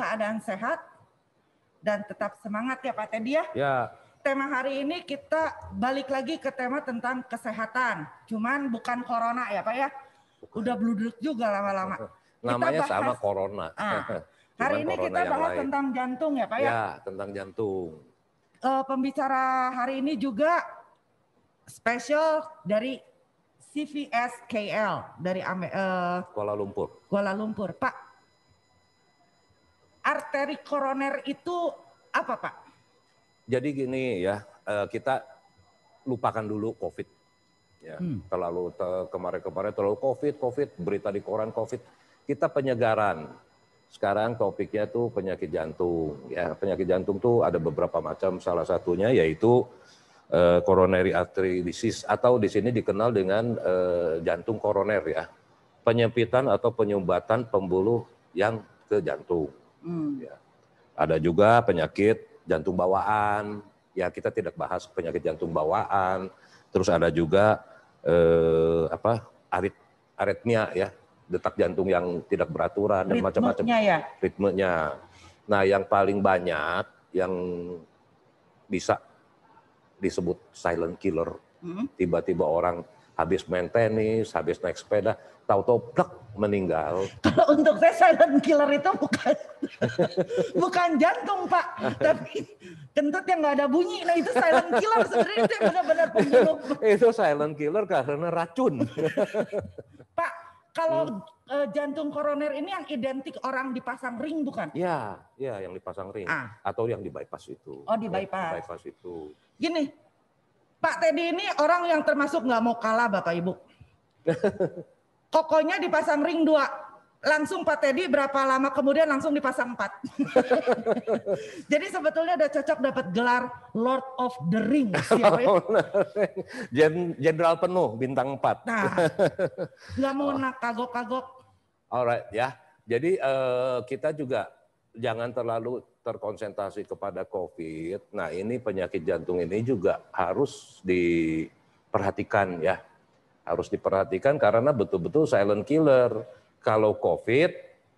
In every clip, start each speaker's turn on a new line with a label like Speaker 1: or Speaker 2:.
Speaker 1: keadaan sehat dan tetap semangat ya Pak Teddy ya. Ya. Tema hari ini kita balik lagi ke tema tentang kesehatan. Cuman bukan corona ya Pak ya. Udah bluduk juga lama-lama. Namanya bahas, sama
Speaker 2: corona. Ah, hari ini corona kita bahas tentang
Speaker 1: jantung ya Pak ya. Ya,
Speaker 2: tentang jantung.
Speaker 1: Uh, pembicara hari ini juga spesial dari CVSKL dari uh, Kuala Lumpur. Kuala Lumpur, Pak arteri koroner itu apa Pak?
Speaker 2: Jadi gini ya, eh, kita lupakan dulu COVID. Ya, hmm. Terlalu kemarin-kemarin terlalu COVID, COVID, berita di koran COVID. Kita penyegaran. Sekarang topiknya tuh penyakit jantung. Ya, penyakit jantung tuh ada beberapa macam. Salah satunya yaitu uh, coronary artery disease atau di sini dikenal dengan uh, jantung koroner ya. Penyempitan atau penyumbatan pembuluh yang ke jantung. Hmm. Ya. Ada juga penyakit jantung bawaan. Ya kita tidak bahas penyakit jantung bawaan. Terus ada juga eh, apa arit, aritmia ya detak jantung yang tidak beraturan dan macam-macam ya? ritmenya. Nah yang paling banyak yang bisa disebut silent killer. Hmm. Tiba-tiba hmm. orang habis main tenis, habis naik sepeda, tahu-tahu plek meninggal.
Speaker 1: Kalau untuk saya silent killer itu bukan bukan jantung pak, tapi kentut yang nggak ada bunyi. Nah itu silent killer sebenarnya itu benar-benar
Speaker 2: pembunuh. itu silent killer karena racun.
Speaker 1: pak, kalau hmm. jantung koroner ini yang identik orang dipasang ring bukan? Ya,
Speaker 2: ya yang dipasang ring ah. atau yang di bypass itu. Oh di ya, bypass. Di bypass itu.
Speaker 1: Gini, Pak Teddy ini orang yang termasuk nggak mau kalah bapak ibu kokonya dipasang ring dua langsung Pak Teddy berapa lama kemudian langsung dipasang empat. Jadi sebetulnya udah cocok dapat gelar Lord of the Rings. Ya, ya?
Speaker 2: Oh, nah, Jenderal penuh bintang empat.
Speaker 1: Nah, nggak mau nak kagok-kagok.
Speaker 2: Alright ya. Jadi uh, kita juga jangan terlalu terkonsentrasi kepada COVID. Nah ini penyakit jantung ini juga harus diperhatikan ya harus diperhatikan karena betul-betul silent killer. Kalau COVID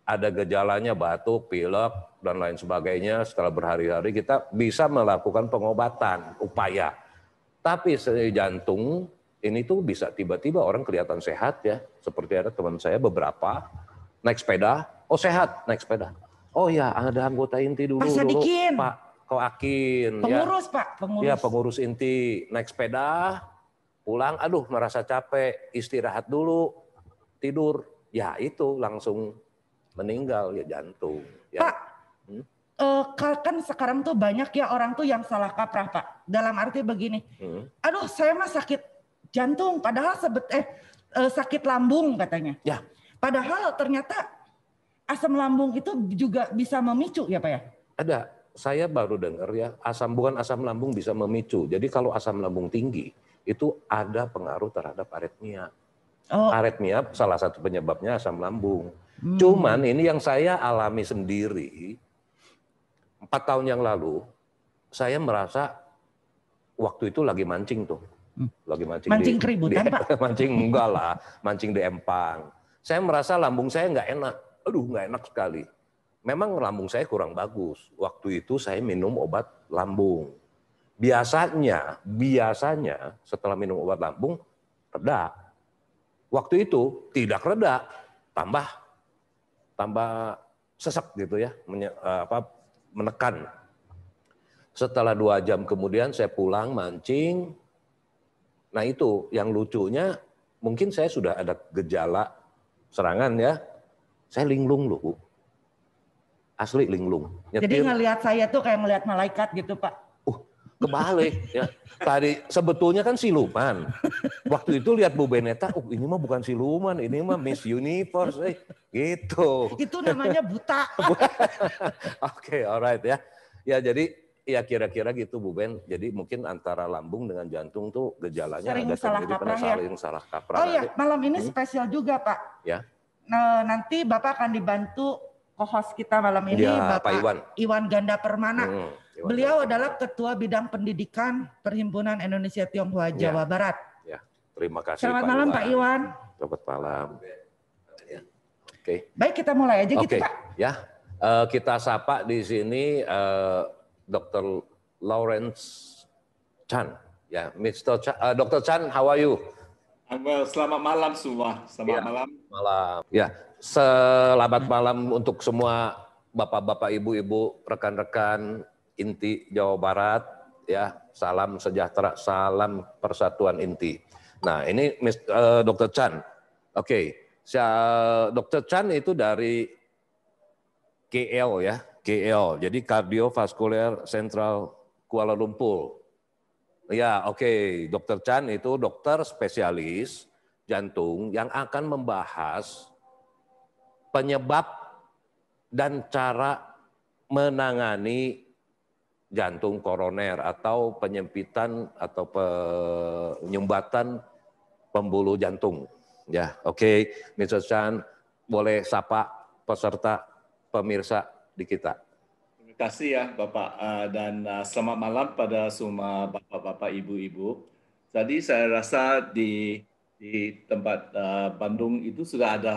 Speaker 2: ada gejalanya batuk, pilek dan lain sebagainya setelah berhari-hari kita bisa melakukan pengobatan, upaya. Tapi jantung ini tuh bisa tiba-tiba orang kelihatan sehat ya. Seperti ada teman saya beberapa naik sepeda, oh sehat naik sepeda. Oh ya, ada anggota inti dulu. Pak Sadikin. Dulu, Pak Koakin. Ya. Pengurus ya. Pak, pengurus. Ya, pengurus inti naik sepeda, Pulang, aduh merasa capek, istirahat dulu, tidur. Ya itu langsung meninggal ya jantung. Ya.
Speaker 1: Pak, hmm? uh, kan sekarang tuh banyak ya orang tuh yang salah kaprah pak. Dalam arti begini, hmm. aduh saya mah sakit jantung, padahal sebet eh uh, sakit lambung katanya. Ya. Padahal ternyata asam lambung itu juga bisa memicu ya pak ya? Ada.
Speaker 2: Saya baru dengar ya asam bukan asam lambung bisa memicu. Jadi kalau asam lambung tinggi itu ada pengaruh terhadap aritmia. Oh. Aritmia salah satu penyebabnya asam lambung. Hmm. Cuman ini yang saya alami sendiri, empat tahun yang lalu, saya merasa waktu itu lagi mancing tuh. Hmm. Lagi mancing, mancing di, keributan, di, Pak? mancing enggak lah, mancing di empang. Saya merasa lambung saya nggak enak. Aduh, nggak enak sekali. Memang lambung saya kurang bagus. Waktu itu saya minum obat lambung biasanya biasanya setelah minum obat lambung reda. Waktu itu tidak reda, tambah tambah sesak gitu ya, menye, apa, menekan. Setelah dua jam kemudian saya pulang mancing. Nah itu yang lucunya mungkin saya sudah ada gejala serangan ya. Saya linglung loh, Asli linglung. Nyetir. Jadi
Speaker 1: ngelihat saya tuh kayak ngelihat malaikat gitu, Pak
Speaker 2: kebalik ya. Tadi sebetulnya kan siluman. Waktu itu lihat Bu Beneta, oh ini mah bukan siluman, ini mah Miss Universe, eh. gitu. Itu namanya
Speaker 1: buta. Oke,
Speaker 2: okay, alright ya. Ya jadi ya kira-kira gitu Bu Ben. Jadi mungkin antara lambung dengan jantung tuh gejalanya sering ada salah kaprah, ya. salah kaprah. Oh iya,
Speaker 1: malam ini hmm. spesial juga Pak. Ya. Nah, nanti Bapak akan dibantu co-host kita malam ini ya, Bapak Pak Iwan. Iwan Ganda Permana. Hmm Dewan Beliau Dewan. adalah Ketua Bidang Pendidikan Perhimpunan Indonesia Tionghoa ya. Jawa Barat.
Speaker 2: Ya. Terima kasih. Selamat Pak malam Iwan. Pak Iwan. Selamat malam. Ya. Oke. Okay.
Speaker 1: Baik kita mulai aja okay. gitu Pak. Ya.
Speaker 2: Uh, kita sapa di sini uh, eh, Dr. Lawrence Chan. Ya, Mr. Chan, uh, eh, Dr. Chan, how are you? Well, selamat malam semua. Selamat ya, malam. Malam. Ya, selamat malam untuk semua bapak-bapak, ibu-ibu, rekan-rekan inti Jawa Barat ya salam sejahtera salam persatuan inti nah ini uh, eh, Dr Chan oke eh, okay. Dr Chan itu dari KL ya KL jadi kardiovaskuler Central Kuala Lumpur ya oke okay. Dr Chan itu dokter spesialis jantung yang akan membahas penyebab dan cara menangani jantung koroner atau penyempitan atau penyumbatan pembuluh jantung. Ya, oke, okay. Mr. Chan boleh sapa peserta pemirsa di kita.
Speaker 3: Terima kasih ya Bapak eh, dan eh, selamat malam pada semua Bapak-bapak, Ibu-ibu. Tadi saya rasa di di tempat eh, Bandung itu sudah ada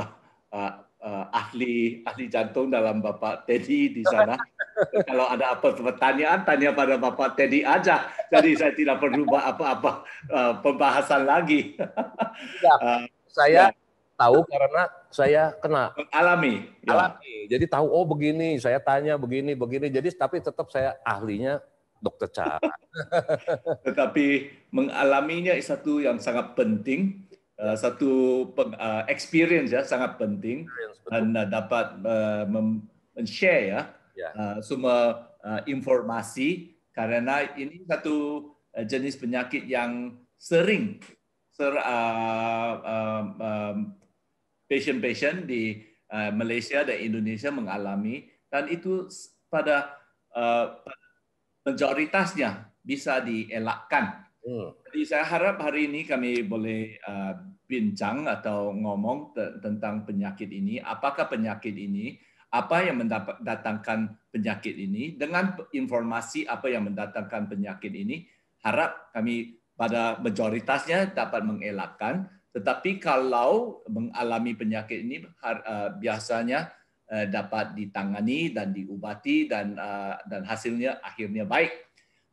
Speaker 3: uh, ahli ahli jantung dalam Bapak Teddy di sana. Kalau ada apa pertanyaan, tanya pada Bapak Teddy aja. Jadi saya tidak perlu apa-apa uh, pembahasan lagi. ya,
Speaker 2: uh, saya ya. tahu karena saya kena alami. Ya. Alami. Jadi tahu oh begini, saya tanya begini, begini. Jadi tapi tetap saya ahlinya dokter Cha.
Speaker 3: Tetapi mengalaminya satu yang sangat penting Eh, satu peng, uh, experience ya sangat penting dan uh, dapat uh, men-share ya uh, semua uh, informasi karena ini satu uh, jenis penyakit yang sering ser uh, uh, um, patient-patient di uh, Malaysia dan Indonesia mengalami dan itu pada uh, majoritasnya bisa dielakkan Hmm. Jadi saya harap hari ini kami boleh uh, bincang atau ngomong te tentang penyakit ini. Apakah penyakit ini? Apa yang mendatangkan penyakit ini? Dengan informasi apa yang mendatangkan penyakit ini, harap kami pada majoritasnya dapat mengelakkan. Tetapi kalau mengalami penyakit ini uh, biasanya uh, dapat ditangani dan diobati dan uh, dan hasilnya akhirnya baik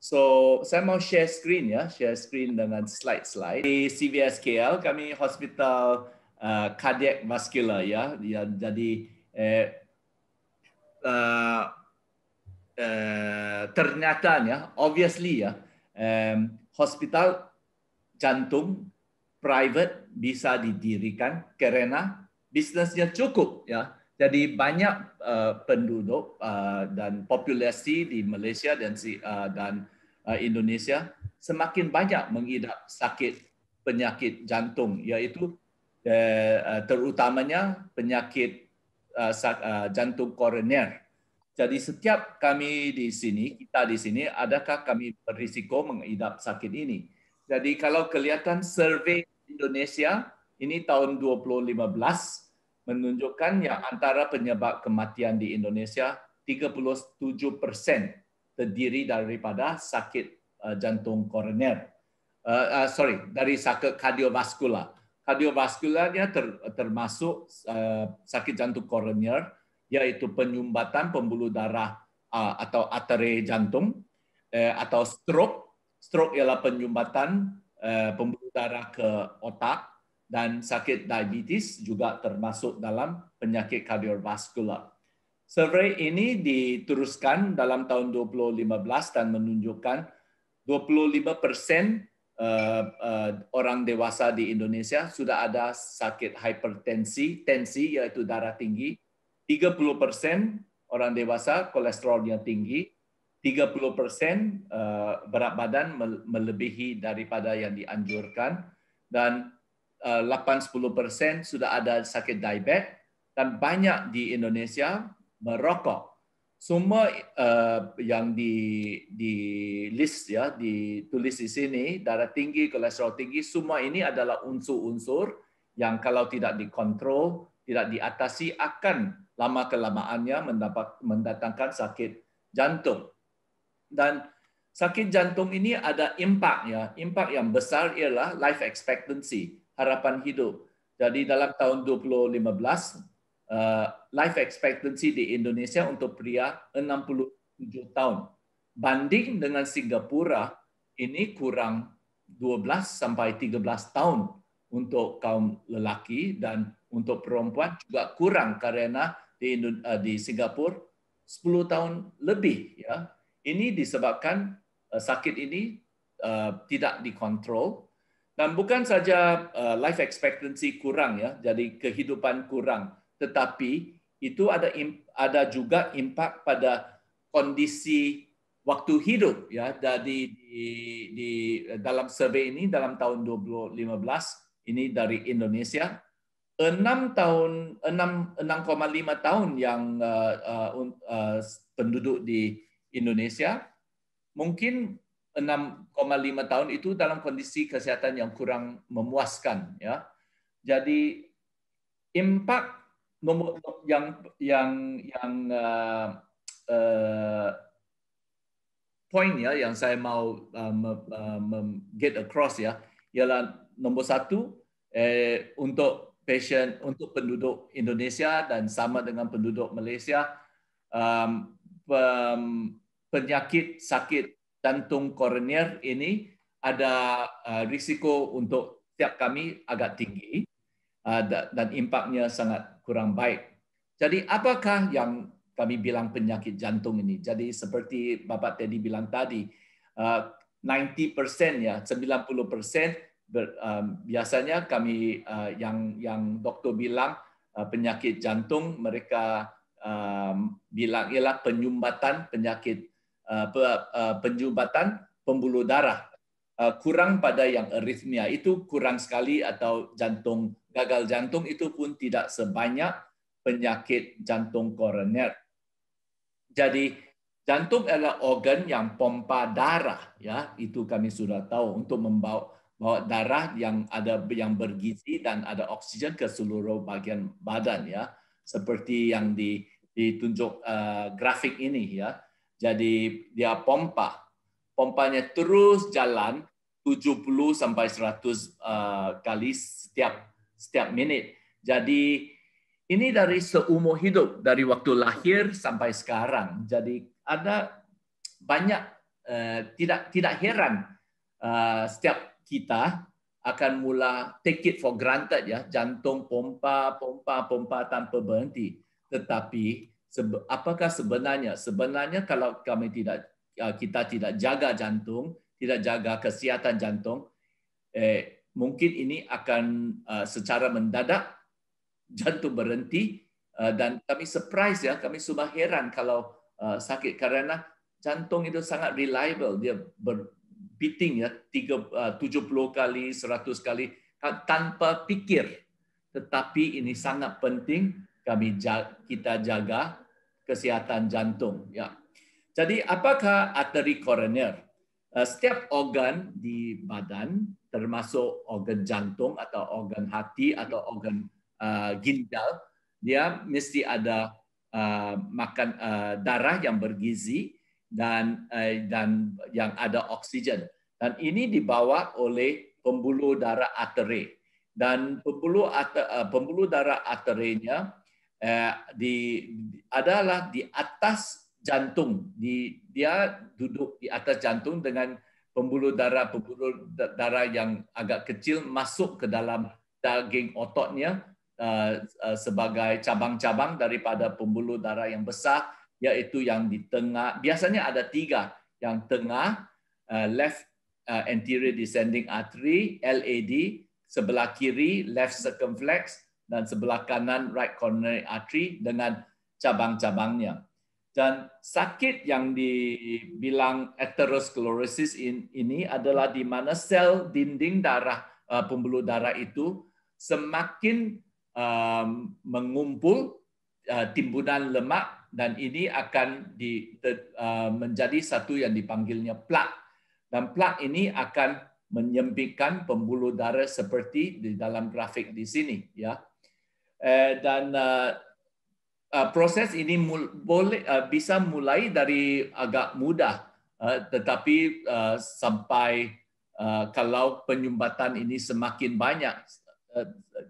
Speaker 3: So saya mau share screen ya, share screen dengan slide-slide. Di CVSKL kami hospital uh, cardiac vascular ya, ya jadi eh, uh, eh, uh, eh, ternyata ya, obviously ya, um, hospital jantung private bisa didirikan karena bisnisnya cukup ya jadi banyak uh, penduduk uh, dan populasi di Malaysia dan uh, dan uh, Indonesia semakin banyak mengidap sakit penyakit jantung yaitu uh, terutamanya penyakit uh, uh, jantung koroner. Jadi setiap kami di sini, kita di sini, adakah kami berisiko mengidap sakit ini? Jadi kalau kelihatan survei Indonesia ini tahun 2015 menunjukkan menunjukkannya antara penyebab kematian di Indonesia 37 persen terdiri daripada sakit eh, jantung koroner. Uh, uh, sorry, dari sakit kardiovaskular. Kardiovaskularnya ter, termasuk uh, sakit jantung koroner, yaitu penyumbatan pembuluh darah uh, atau arteri jantung, uh, atau stroke. Stroke ialah penyumbatan uh, pembuluh darah ke otak, dan sakit diabetes juga termasuk dalam penyakit kardiovaskular. Survei ini diteruskan dalam tahun 2015 dan menunjukkan 25 persen eh, eh, orang dewasa di Indonesia sudah ada sakit hipertensi, tensi yaitu darah tinggi, 30 persen orang dewasa kolesterolnya tinggi, 30 persen eh, berat badan melebihi daripada yang dianjurkan, dan 8-10 eh, sudah ada sakit diabetes dan banyak di Indonesia merokok. Semua eh, yang di, di list ya ditulis di sini darah tinggi, kolesterol tinggi, semua ini adalah unsur-unsur yang kalau tidak dikontrol, tidak diatasi akan lama kelamaannya mendapat mendatangkan sakit jantung. Dan sakit jantung ini ada impact ya. Impact yang besar ialah life expectancy harapan hidup. Jadi dalam tahun 2015, eh, life expectancy di Indonesia untuk pria 67 tahun. Banding dengan Singapura, ini kurang 12 sampai 13 tahun untuk kaum lelaki dan untuk perempuan juga kurang karena di, eh, di Singapura 10 tahun lebih ya. Ini disebabkan eh, sakit ini tidak dikontrol dan bukan saja eh, life expectancy kurang ya, jadi kehidupan kurang, tetapi itu ada ada juga impact pada kondisi waktu hidup ya dari di, di dalam survei ini dalam tahun 2015 ini dari Indonesia 6 tahun 6 6,5 tahun yang uh, uh, uh, penduduk di Indonesia mungkin 6,5 tahun itu dalam kondisi kesehatan yang kurang memuaskan ya. Jadi impak nomor yang yang yang uh, uh, poin ya yang saya mau uh, um, get across ya ialah nomor satu eh, untuk pasien untuk penduduk Indonesia dan sama dengan penduduk Malaysia um, um, penyakit sakit jantung koroner ini ada eh, risiko untuk tiap kami agak tinggi eh, dan impaknya sangat kurang baik. Jadi apakah yang kami bilang penyakit jantung ini? Jadi seperti Bapak Teddy bilang tadi, 90% eh, ya, 90% biasanya kami yang yang dokter bilang penyakit jantung mereka bilang ialah penyumbatan penyakit Eh, eh, penjubatan pembuluh darah eh, kurang pada yang aritmia itu kurang sekali atau jantung gagal jantung itu pun tidak sebanyak penyakit jantung koroner. Jadi jantung adalah organ yang pompa darah ya itu kami sudah tahu untuk membawa bawa darah yang ada yang bergizi dan ada oksigen ke seluruh bagian badan ya seperti yang ditunjuk uh, grafik ini ya jadi dia pompa. Pompanya terus jalan 70 sampai 100 eh, kali setiap setiap menit. Jadi ini dari seumur hidup, dari waktu lahir sampai sekarang. Jadi ada banyak uh, tidak tidak heran uh, setiap kita akan mula take it for granted ya jantung pompa pompa pompa tanpa berhenti tetapi apakah sebenarnya sebenarnya kalau kami tidak uh, kita tidak jaga jantung tidak jaga kesihatan jantung eh, mungkin ini akan uh, secara mendadak jantung berhenti uh, dan kami surprise ya kami semua heran kalau uh, sakit karena jantung itu sangat reliable dia ber beating ya 3, uh, 70 kali 100 kali tanpa pikir tetapi ini sangat penting kami jaga, kita jaga kesehatan jantung. Ya. Jadi apakah arteri koroner? Eh, setiap organ di badan, termasuk organ jantung atau organ hati atau organ uh, ginjal, dia mesti ada uh, makan uh, darah yang bergizi dan uh, dan yang ada oksigen. Dan ini dibawa oleh pembuluh darah arteri. Dan pembuluh, arteri, pembuluh darah arterinya eh, di, adalah di atas jantung. Di, dia duduk di atas jantung dengan pembuluh darah pembuluh darah yang agak kecil masuk ke dalam daging ototnya eh, eh, sebagai cabang-cabang daripada pembuluh darah yang besar yaitu yang di tengah biasanya ada tiga yang tengah eh, left anterior descending artery LAD sebelah kiri left circumflex dan sebelah kanan right coronary artery dengan cabang-cabangnya. Dan sakit yang dibilang atherosclerosis ini adalah di mana sel dinding darah eh, pembuluh darah itu semakin mengumpul eh, timbunan lemak dan ini akan di, eh, menjadi satu yang dipanggilnya plak. Dan plak ini akan menyempitkan pembuluh darah seperti di dalam grafik di sini ya eh, dan uh, uh, proses ini mul boleh uh, bisa mulai dari agak mudah, uh, tetapi uh, sampai uh, kalau penyumbatan ini semakin banyak, uh,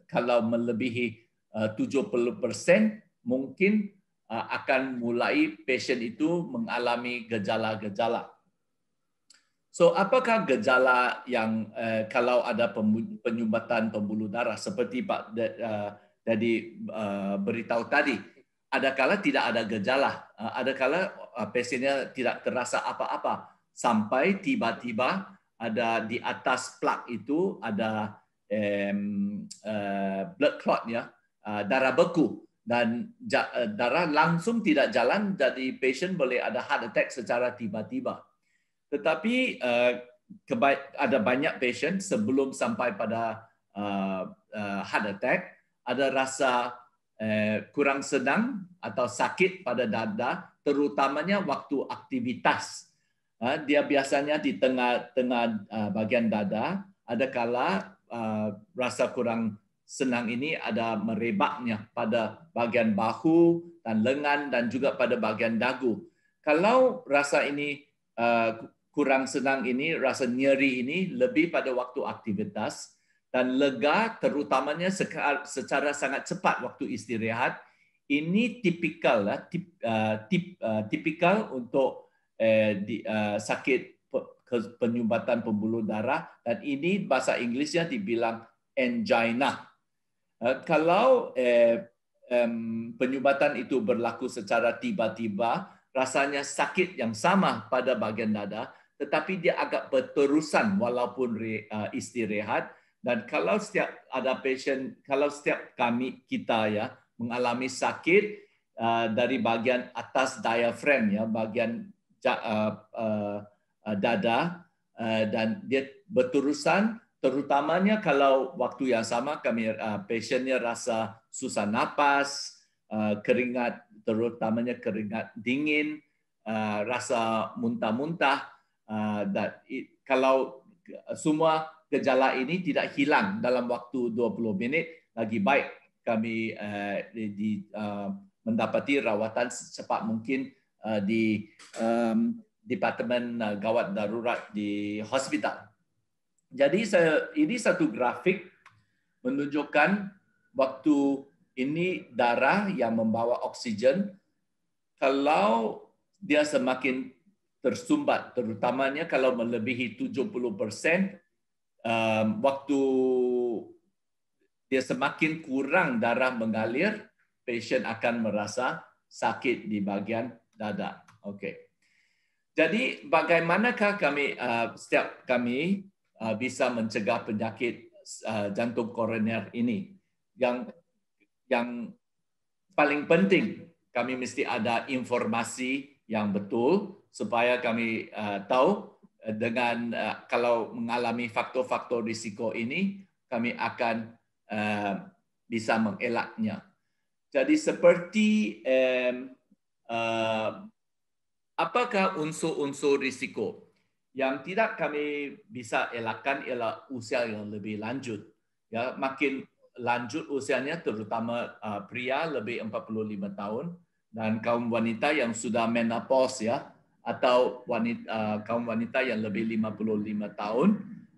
Speaker 3: kalau melebihi uh, 70 persen, mungkin uh, akan mulai pasien itu mengalami gejala-gejala. So, apakah gejala yang eh, kalau ada penyumbatan pembuluh darah seperti Pak de, uh, tadi uh, beritahu tadi ada adakala tidak ada gejala ada uh, adakala uh, pasiennya tidak terasa apa-apa sampai tiba-tiba ada di atas plak itu ada um, uh, blood clot ya uh, darah beku dan ja, uh, darah langsung tidak jalan jadi pasien boleh ada heart attack secara tiba-tiba tetapi uh, ada banyak pasien sebelum sampai pada uh, uh, heart attack ada rasa eh, kurang sedang atau sakit pada dada, terutamanya waktu aktivitas. Eh, dia biasanya di tengah-tengah eh, bagian dada, ada kala rasa kurang senang ini ada merebaknya pada bagian bahu dan lengan dan juga pada bagian dagu. Kalau rasa ini kurang senang ini, rasa nyeri ini lebih pada waktu aktivitas, dan lega terutamanya secara sangat cepat waktu istirahat ini tipikal lah tip, uh, tip, uh, tipikal untuk uh, di, uh, sakit penyumbatan pembuluh darah dan ini bahasa Inggrisnya dibilang angina uh, kalau uh, um, penyumbatan itu berlaku secara tiba-tiba rasanya sakit yang sama pada bagian dada tetapi dia agak berterusan walaupun re, uh, istirahat Dan kalau setiap ada pasien, kalau setiap kami kita ya mengalami sakit uh, dari bagian atas diafragm ya, bagian uh, uh, uh, dada uh, dan dia berterusan, terutamanya kalau waktu yang sama kami uh, pasiennya rasa susah napas, uh, keringat, terutamanya keringat dingin, uh, rasa muntah-muntah. Uh, dan it, kalau uh, semua gejala ini tidak hilang dalam waktu 20 menit, lagi baik kami uh, di, uh, mendapati rawatan secepat mungkin uh, di um, Departemen Gawat Darurat di hospital. Jadi saya, ini satu grafik menunjukkan waktu ini darah yang membawa oksigen kalau dia semakin tersumbat, terutamanya kalau melebihi 70 persen um, waktu dia semakin kurang darah mengalir, pasien akan merasa sakit di bagian dada. Oke. Jadi bagaimanakah kami uh, setiap kami uh, bisa mencegah penyakit uh, jantung koroner ini? Yang yang paling penting kami mesti ada informasi yang betul supaya kami uh, tahu dengan uh, kalau mengalami faktor-faktor risiko ini kami akan uh, bisa mengelaknya. Jadi seperti um, uh, apakah unsur-unsur risiko yang tidak kami bisa elakkan ialah usia yang lebih lanjut. Ya, makin lanjut usianya terutama uh, pria lebih 45 tahun dan kaum wanita yang sudah menopause ya atau wanita uh, kaum wanita yang lebih 55 tahun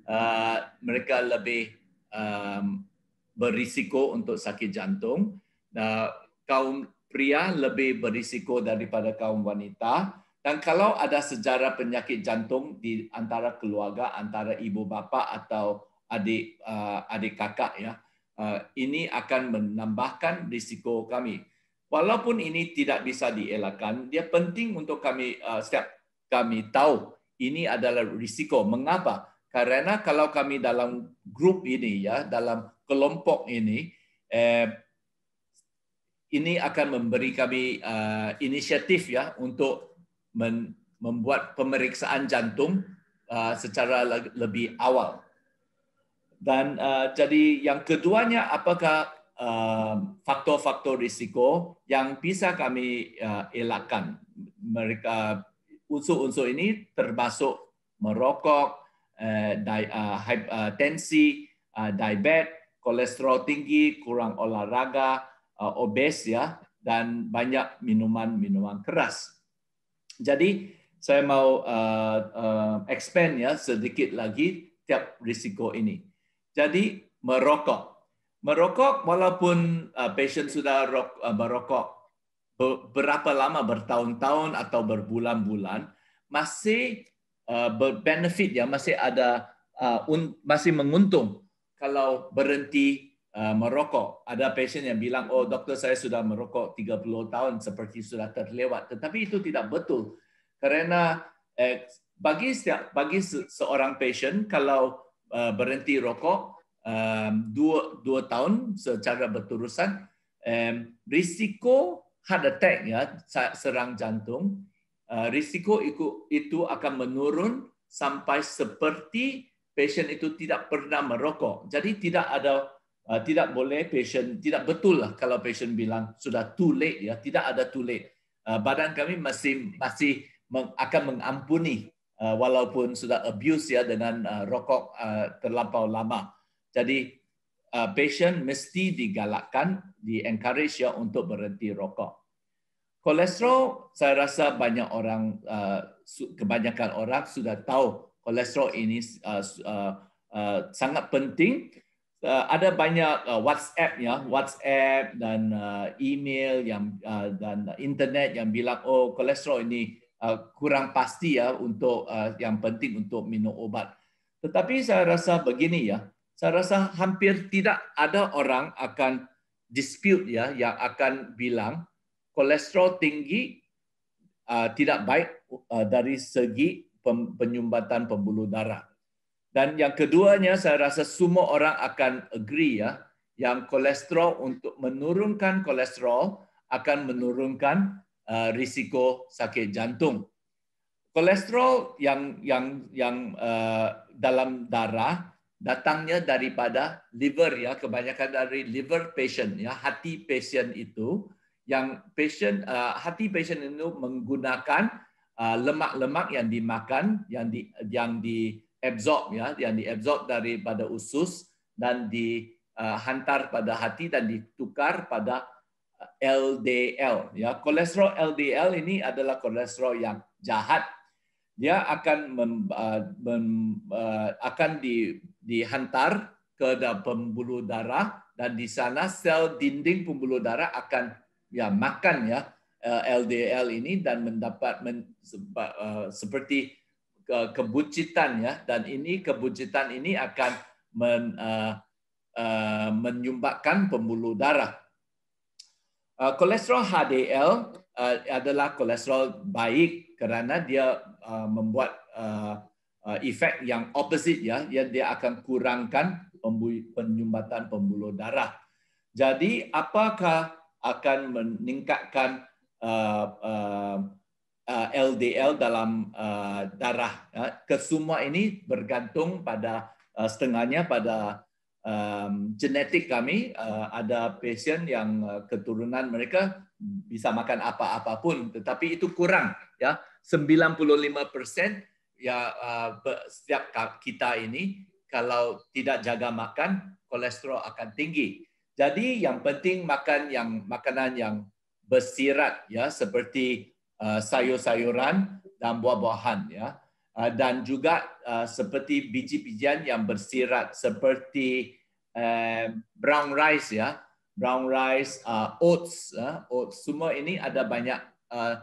Speaker 3: uh, mereka lebih um, berisiko untuk sakit jantung uh, kaum pria lebih berisiko daripada kaum wanita dan kalau ada sejarah penyakit jantung di antara keluarga antara ibu bapa atau adik uh, adik kakak ya uh, ini akan menambahkan risiko kami walaupun ini tidak bisa dielakkan, dia penting untuk kami uh, setiap kami tahu ini adalah risiko. Mengapa? Karena kalau kami dalam grup ini ya, dalam kelompok ini, eh, ini akan memberi kami uh, inisiatif ya untuk men membuat pemeriksaan jantung uh, secara le lebih awal. Dan uh, jadi yang keduanya, apakah Um, faktor-faktor risiko yang bisa kami uh, elakkan. Mereka unsur-unsur ini termasuk merokok, uh, uh, tensi, diabetes, kolesterol tinggi, kurang olahraga, obes ya, dan banyak minuman-minuman keras. Jadi saya mau expand ya sedikit lagi tiap risiko ini. Jadi merokok merokok walaupun uh, pasien sudah rok, uh, merokok berapa lama bertahun-tahun atau berbulan-bulan masih uh, berbenefit ya masih ada uh, un, masih menguntung kalau berhenti uh, merokok ada pasien yang bilang oh dokter saya sudah merokok 30 tahun seperti sudah terlewat tetapi itu tidak betul karena eh, bagi setiap bagi seorang pasien kalau uh, berhenti rokok um, dua, dua tahun secara berterusan, um, risiko heart attack ya serang jantung uh, risiko itu, itu akan menurun sampai seperti pasien itu tidak pernah merokok. Jadi tidak ada uh, tidak boleh pasien tidak betul lah kalau pasien bilang sudah too late ya tidak ada too late. Uh, badan kami masih masih akan mengampuni uh, walaupun sudah abuse ya dengan uh, rokok terlampau lama. Jadi uh, patient mesti digalakkan, di encourage ya untuk berhenti rokok. Kolesterol saya rasa banyak orang uh, kebanyakan orang sudah tahu kolesterol ini uh, uh, uh, sangat penting. Uh, ada banyak uh, WhatsApp ya, WhatsApp dan uh, email yang uh, dan internet yang bilang oh kolesterol ini uh, kurang pasti ya untuk uh, yang penting untuk minum obat. Tetapi saya rasa begini ya, saya rasa hampir tidak ada orang akan dispute ya yang akan bilang kolesterol tinggi uh, tidak baik uh, dari segi penyumbatan pembuluh darah. Dan yang keduanya saya rasa semua orang akan agree ya yang kolesterol untuk menurunkan kolesterol akan menurunkan uh, risiko sakit jantung. Kolesterol yang yang yang uh, dalam darah datangnya daripada liver ya kebanyakan dari liver patient ya hati patient itu yang patient uh, hati patient itu menggunakan uh, lemak-lemak uh, yang dimakan yang di yang diabsorb ya yang diabsorb daripada usus dan dihantar uh, pada hati dan ditukar pada LDL uh, ya kolesterol LDL ini adalah kolesterol yang jahat dia akan mem, uh, eh, mem, uh, akan di, dihantar ke pembuluh darah dan di sana sel dinding pembuluh darah akan ya makan ya LDL eh, ini dan mendapat men, uh, seperti ke, kebucitan ya dan ini kebucitan ini akan men, uh, uh, menyumbatkan pembuluh darah. Uh, kolesterol HDL uh, adalah kolesterol baik karena dia Uh, membuat uh, uh efek yang opposite ya, ya dia akan kurangkan penyumbatan pembuluh darah. Jadi apakah akan meningkatkan uh, uh, LDL uh, dalam uh, darah? Ya? Kesemua ini bergantung pada uh, setengahnya pada um, genetik kami. Uh, ada pasien yang uh, keturunan mereka bisa makan apa-apapun, tetapi itu kurang ya. 95% ya uh, setiap kita ini kalau tidak jaga makan kolesterol akan tinggi. Jadi yang penting makan yang makanan yang bersirat ya seperti uh, sayur-sayuran dan buah-buahan ya. Uh, dan juga uh, seperti biji-bijian yang bersirat seperti uh, brown rice ya brown rice, uh, oats, uh, oats, semua ini ada banyak uh,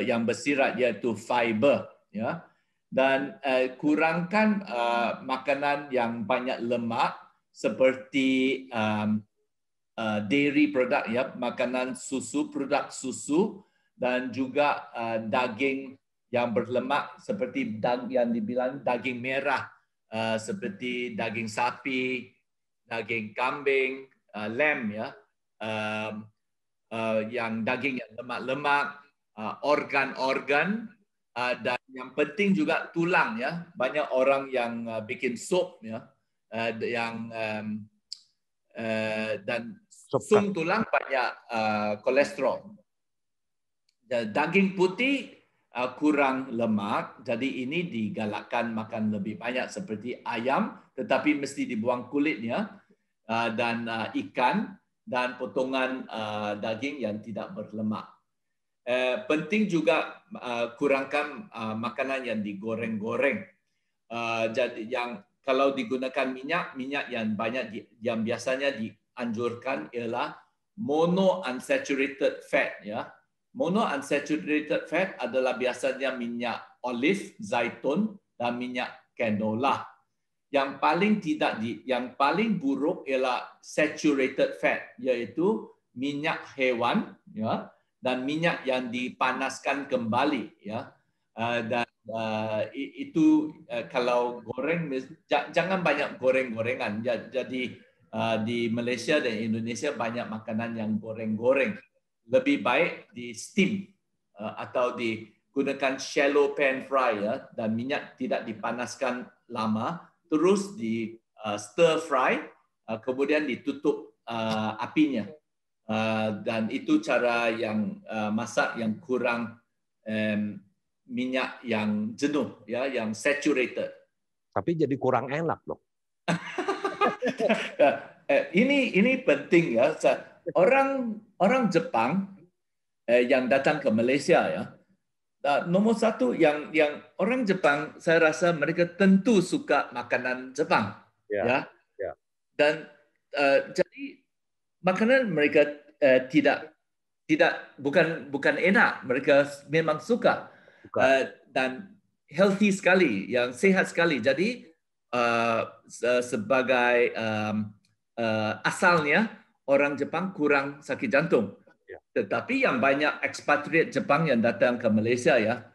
Speaker 3: yang bersirat iaitu fiber, ya. Dan uh, kurangkan uh, makanan yang banyak lemak seperti um, uh, dairy product, ya, makanan susu, produk susu dan juga uh, daging yang berlemak seperti dag- yang dibilang daging merah uh, seperti daging sapi, daging kambing, uh, lamb ya, uh, uh, yang daging yang lemak-lemak, uh, organ-organ uh, dan yang penting juga tulang ya. Banyak orang yang uh, bikin sup ya, uh, yang um, uh, dan Sopak. sum kan? tulang banyak uh, kolesterol. Daging putih uh, kurang lemak, jadi ini digalakkan makan lebih banyak seperti ayam, tetapi mesti dibuang kulitnya. Ah, dan ah, ikan dan potongan ah, daging yang tidak berlemak. Eh, penting juga kurangkan makanan yang digoreng-goreng. Jadi yang kalau digunakan minyak, minyak yang banyak yang biasanya dianjurkan ialah mono unsaturated fat. Ya, mono unsaturated fat adalah biasanya minyak olive, zaitun dan minyak canola. Uh, yang paling tidak di, yang paling buruk ialah saturated fat iaitu minyak hewan ya dan minyak yang dipanaskan kembali ya uh, dan uh, itu uh, kalau goreng jangan banyak goreng-gorengan jadi uh, di Malaysia dan Indonesia banyak makanan yang goreng-goreng lebih baik di steam uh, atau digunakan shallow pan fry ya dan minyak tidak dipanaskan lama terus di uh, stir fry, uh, kemudian ditutup uh, apinya. Uh, dan itu cara yang uh, masak yang kurang um, minyak yang jenuh, ya, yang saturated.
Speaker 2: Tapi jadi kurang enak loh.
Speaker 3: Eh, ini ini penting ya. Orang orang Jepang eh, yang datang ke Malaysia ya, Uh, nomor satu yang yang orang Jepang saya rasa mereka tentu suka makanan Jepang yeah. ya yeah. Ya. dan uh, jadi makanan mereka uh, tidak tidak bukan bukan enak mereka memang suka, suka. Uh, dan healthy sekali yang sehat sekali jadi uh, sebagai um, uh, asalnya orang Jepang kurang sakit jantung Ya. Tetapi yang banyak ekspatriat Jepang yang datang ke Malaysia ya,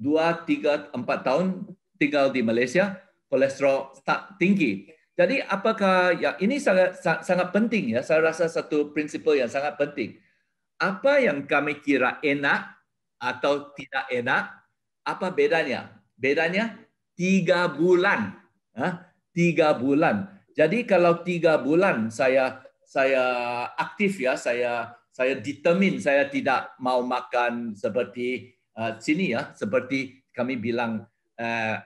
Speaker 3: dua, tiga, empat tahun tinggal di Malaysia, kolesterol tak tinggi. Jadi apakah ya ini sangat sangat penting ya. Saya rasa satu prinsip yang sangat penting. Apa yang kami kira enak atau tidak enak, apa bedanya? Bedanya tiga bulan. Hah? Tiga bulan. Jadi kalau tiga bulan saya saya aktif ya, saya saya determine saya tidak mau makan seperti uh, sini ya, seperti kami bilang uh,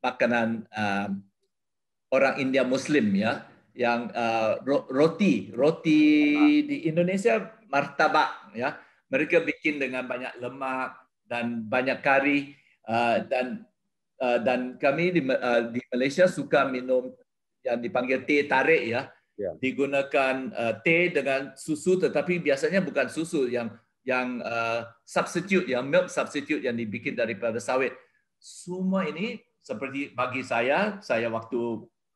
Speaker 3: makanan uh, orang India Muslim ya, yang uh, roti, roti di Indonesia martabak ya. Mereka bikin dengan banyak lemak dan banyak kari uh, dan uh, dan kami di, uh, di Malaysia suka minum yang dipanggil teh tarik ya yeah. digunakan uh, teh dengan susu, tetapi biasanya bukan susu yang yang uh, substitute, yang milk substitute yang dibikin daripada sawit. Semua ini seperti bagi saya, saya waktu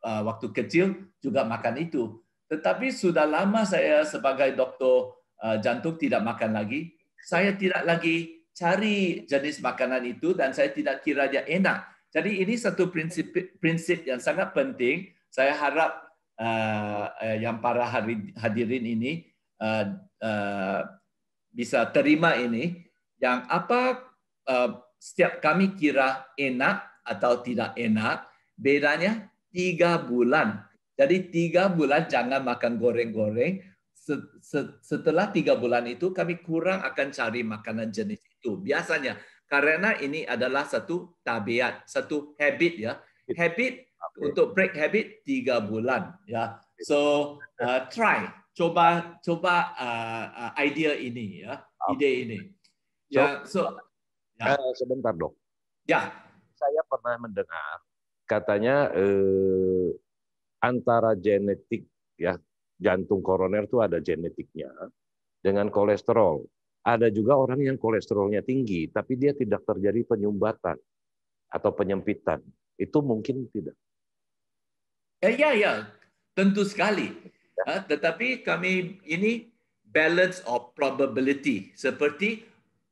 Speaker 3: uh, waktu kecil juga makan itu. Tetapi sudah lama saya sebagai doktor uh, jantung tidak makan lagi. Saya tidak lagi cari jenis makanan itu dan saya tidak kira dia enak. Jadi ini satu prinsip prinsip yang sangat penting. Saya harap uh, yang para hadirin ini uh, uh, bisa terima ini, yang apa uh, setiap kami kira enak atau tidak enak, bedanya tiga bulan. Jadi tiga bulan jangan makan goreng-goreng. Setelah tiga bulan itu kami kurang akan cari makanan jenis itu. Biasanya karena ini adalah satu tabiat, satu habit ya. Habit untuk break habit tiga bulan ya. So uh, try coba coba uh, uh idea ini ya, okay. ide ini. Ya, so, ya,
Speaker 2: so Uh, eh, sebentar dok. Ya. Saya pernah mendengar katanya eh, antara genetik ya jantung koroner itu ada genetiknya dengan kolesterol. Ada juga orang yang kolesterolnya tinggi tapi dia tidak terjadi penyumbatan atau penyempitan. Itu mungkin tidak.
Speaker 3: Eh, ya, ya, tentu sekali. Uh, tetapi kami ini balance of probability. Seperti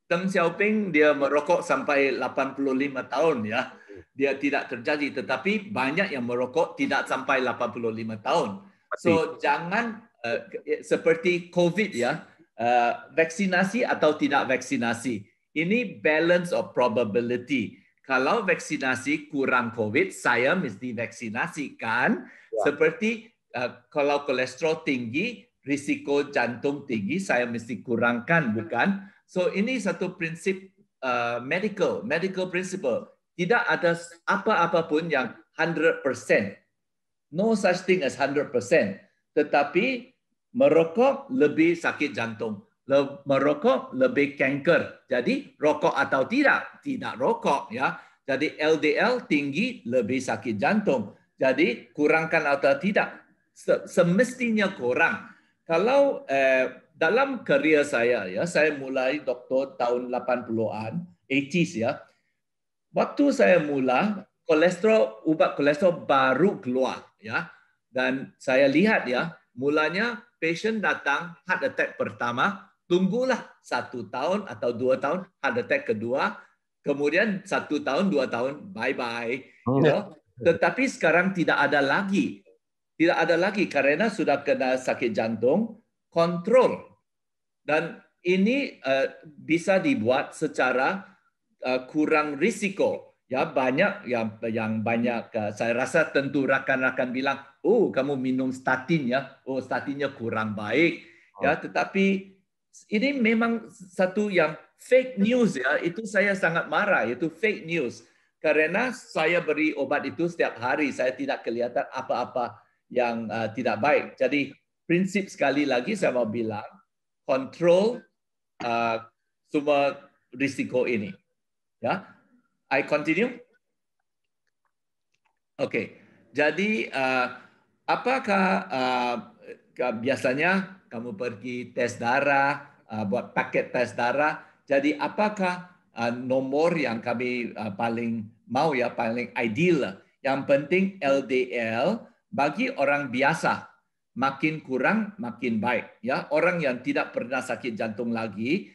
Speaker 3: Deng Xiaoping dia merokok sampai 85 tahun ya. Hmm. Dia tidak terjadi. Tetapi banyak yang merokok tidak sampai 85 tahun. So jangan uh, seperti COVID ya. Uh, vaksinasi atau tidak vaksinasi. Ini balance of probability kalau vaksinasi kurang COVID, saya mesti vaksinasikan. Ya. Seperti uh, kalau kolesterol tinggi, risiko jantung tinggi, saya mesti kurangkan, bukan? So ini satu prinsip uh, medical, medical principle. Tidak ada apa-apa pun yang 100%. No such thing as 100%. Tetapi merokok lebih sakit jantung le merokok lebih kanker. Jadi rokok atau tidak, tidak rokok ya. Jadi LDL tinggi lebih sakit jantung. Jadi kurangkan atau tidak, semestinya kurang. Kalau eh, dalam karir saya ya, saya mulai doktor tahun 80-an, 80s ya. Waktu saya mula, kolesterol ubat kolesterol baru keluar ya. Dan saya lihat ya, mulanya patient datang heart attack pertama Tunggulah satu tahun atau dua tahun heart attack kedua, kemudian satu tahun dua tahun bye bye. Oh. You ya. know? Tetapi sekarang tidak ada lagi, tidak ada lagi karena sudah kena sakit jantung, kontrol dan ini uh, bisa dibuat secara uh, kurang risiko ya banyak yang yang banyak uh, saya rasa tentu rakan-rakan bilang oh kamu minum statin ya oh statinnya kurang baik ya oh. tetapi ini memang satu yang fake news ya. Itu saya sangat marah. Itu fake news karena saya beri obat itu setiap hari. Saya tidak kelihatan apa-apa yang uh, tidak baik. Jadi prinsip sekali lagi saya mau bilang kontrol uh, semua risiko ini. Ya, I continue. Oke, okay. jadi uh, apakah uh, biasanya kamu pergi tes darah, uh, buat paket tes darah. Jadi apakah uh, nomor yang kami uh, paling mau ya, paling ideal? Yang penting LDL bagi orang biasa makin kurang makin baik ya orang yang tidak pernah sakit jantung lagi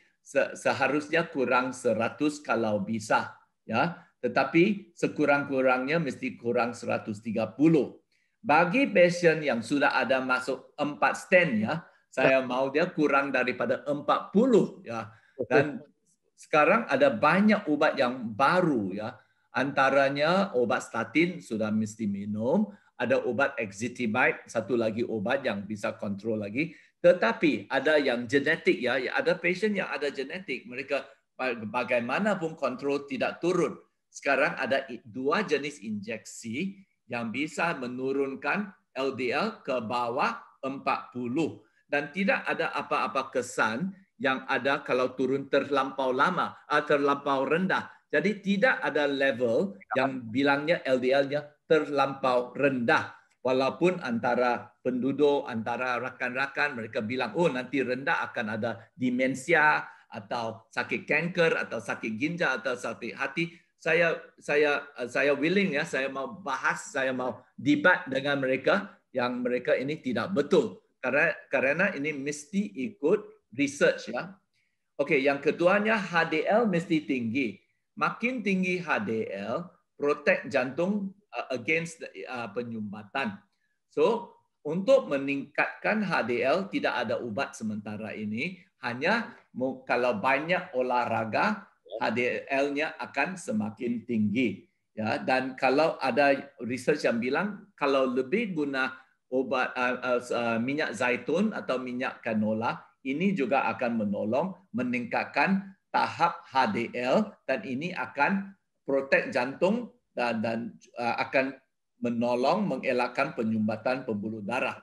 Speaker 3: seharusnya kurang 100 kalau bisa ya tetapi sekurang-kurangnya mesti kurang 130 bagi pasien yang sudah ada masuk empat stand ya, saya ya. mau dia kurang daripada empat puluh ya. Dan sekarang ada banyak obat yang baru ya. Antaranya obat statin sudah mesti minum, ada obat ezetimibe, satu lagi obat yang bisa kontrol lagi. Tetapi ada yang genetik ya, ada pasien yang ada genetik, mereka bagaimanapun kontrol tidak turun. Sekarang ada dua jenis injeksi yang bisa menurunkan LDL ke bawah 40 dan tidak ada apa-apa kesan yang ada kalau turun terlampau lama atau ah, terlampau rendah. Jadi tidak ada level yang bilangnya LDL-nya terlampau rendah. Walaupun antara penduduk, antara rakan-rakan mereka bilang, oh nanti rendah akan ada demensia atau sakit kanker atau sakit ginjal atau sakit hati saya saya eh, saya willing ya, saya mau bahas, saya mau debat dengan mereka yang mereka ini tidak betul. Karena karena ini mesti ikut research ya. Oke, yang keduanya HDL mesti tinggi. Makin tinggi HDL, protect jantung eh, against eh, penyumbatan. So, untuk meningkatkan HDL tidak ada ubat sementara ini, hanya kalau banyak olahraga HDL-nya akan semakin tinggi. Ya, dan kalau ada research yang bilang kalau lebih guna obat uh, uh, uh minyak zaitun atau minyak canola ini juga akan menolong meningkatkan tahap HDL dan ini akan protek jantung dan, dan uh, akan menolong mengelakkan penyumbatan pembuluh darah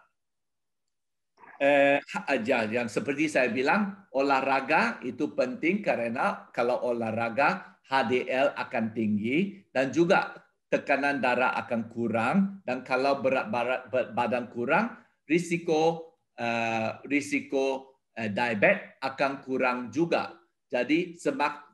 Speaker 3: eh, eh yang seperti saya bilang olahraga itu penting karena kalau olahraga HDL akan tinggi dan juga tekanan darah akan kurang dan kalau berat, badan kurang risiko eh, risiko eh, diabetes akan kurang juga. Jadi semak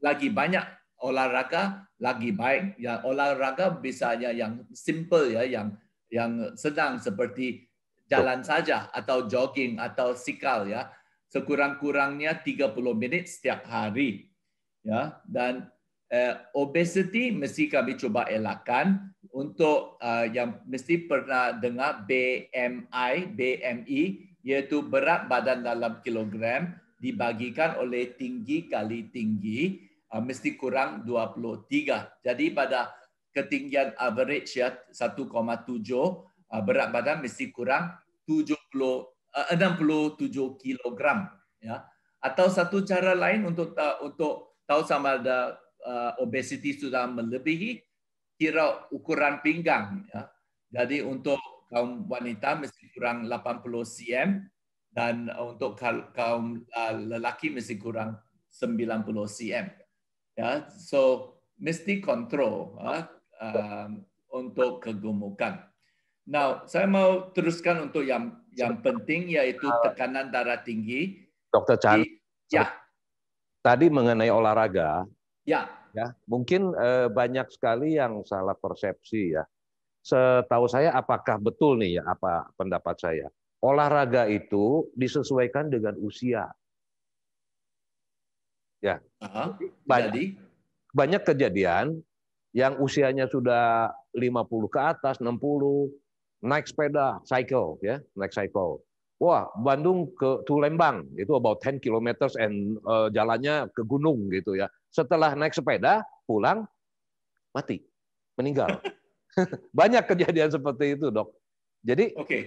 Speaker 3: lagi banyak olahraga lagi baik ya olahraga bisanya yang simple ya yang yang sedang seperti jalan saja atau jogging atau sikal ya sekurang-kurangnya 30 minit setiap hari ya dan uh, obesity mesti kami cuba elakkan untuk uh, yang mesti pernah dengar BMI BMI e, iaitu berat badan dalam kilogram dibagikan oleh tinggi kali tinggi uh, mesti kurang 23 jadi pada ketinggian average ya 1.7 Ah, berat badan mesti kurang 70 uh, 67 kg ya atau satu cara lain untuk untuk tahu sama ada ah, obesiti sudah melebihi kira ukuran pinggang ya jadi untuk kaum wanita mesti kurang 80 cm dan untuk kaum ah, lelaki mesti kurang 90 cm ya so mesti kontrol uh, untuk kegemukan Now, saya mau teruskan untuk yang yang penting yaitu tekanan darah tinggi.
Speaker 2: Dokter Chan. Di, ya. Tadi mengenai olahraga. Ya. Ya, mungkin eh, banyak sekali yang salah persepsi ya. Setahu saya apakah betul nih ya apa pendapat saya? Olahraga itu disesuaikan dengan usia. Ya. Banyak, Jadi banyak kejadian yang usianya sudah 50 ke atas, 60, naik sepeda, cycle ya, naik cycle. Wah, Bandung ke Tulembang itu about 10 km and uh, jalannya ke gunung gitu ya. Setelah naik sepeda pulang mati, meninggal. Banyak kejadian seperti itu, Dok. Jadi Oke. Okay.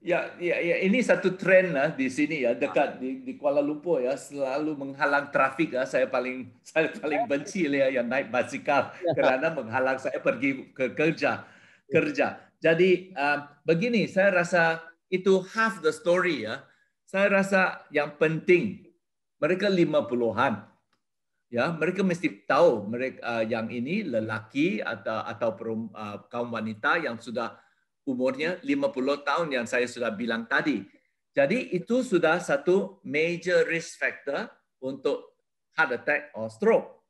Speaker 3: Ya, ya, ya, ini satu tren lah di sini ya dekat di, di Kuala Lumpur ya selalu menghalang trafik ya. Saya paling saya paling benci ya yang naik basikal karena menghalang saya pergi ke kerja kerja. Jadi uh, begini, saya rasa itu half the story ya. Saya rasa yang penting mereka lima puluhan, ya mereka mesti tahu mereka uh, yang ini lelaki atau atau uh, kaum wanita yang sudah umurnya lima puluh tahun yang saya sudah bilang tadi. Jadi itu sudah satu major risk factor untuk heart attack or stroke.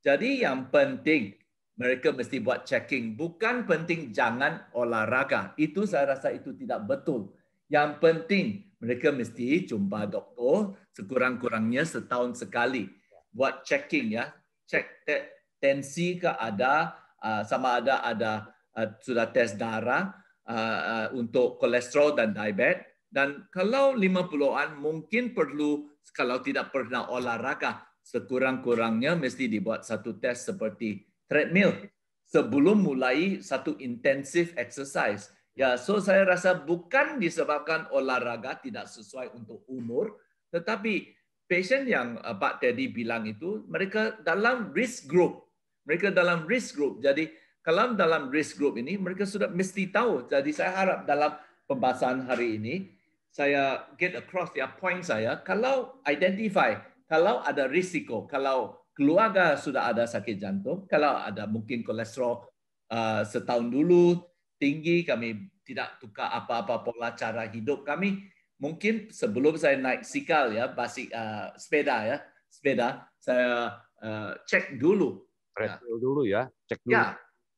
Speaker 3: Jadi yang penting mereka mesti buat checking. Bukan penting jangan olahraga. Itu saya rasa itu tidak betul. Yang penting mereka mesti jumpa doktor sekurang-kurangnya setahun sekali buat checking ya. Check tensi ke ada ah, sama ada ada ah, sudah test darah ah, untuk kolesterol dan diabetes dan kalau 50-an mungkin perlu kalau tidak pernah olahraga sekurang-kurangnya mesti dibuat satu test seperti treadmill sebelum mulai satu intensif exercise. Ya, so saya rasa bukan disebabkan olahraga tidak sesuai untuk umur, tetapi pasien yang eh, Pak Teddy bilang itu, mereka dalam risk group. Mereka dalam risk group. Jadi kalau dalam risk group ini, mereka sudah mesti tahu. Jadi saya harap dalam pembahasan hari ini, saya get across ya point saya, kalau identify, kalau ada risiko, kalau keluarga sudah ada sakit jantung, kalau ada mungkin kolesterol uh, setahun dulu tinggi, kami tidak tukar apa-apa pola cara hidup kami. Mungkin sebelum saya naik sikal ya, basic uh, sepeda ya, sepeda, saya uh, cek dulu. dulu ya, cek dulu. Ya.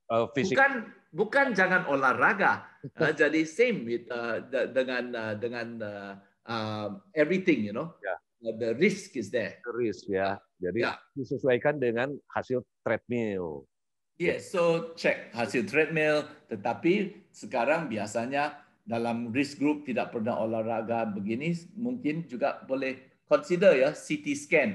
Speaker 3: Uh, Bukan bukan jangan olahraga. uh, jadi same with, uh, dengan uh, dengan uh, uh, everything, you know. Yeah. the risk is there. The risk ya. Yeah jadi yeah.
Speaker 2: disesuaikan dengan
Speaker 3: hasil treadmill. Yes, iya, yeah, so check hasil treadmill. Tetapi sekarang biasanya dalam risk group tidak pernah olahraga begini, mungkin juga boleh consider ya CT scan.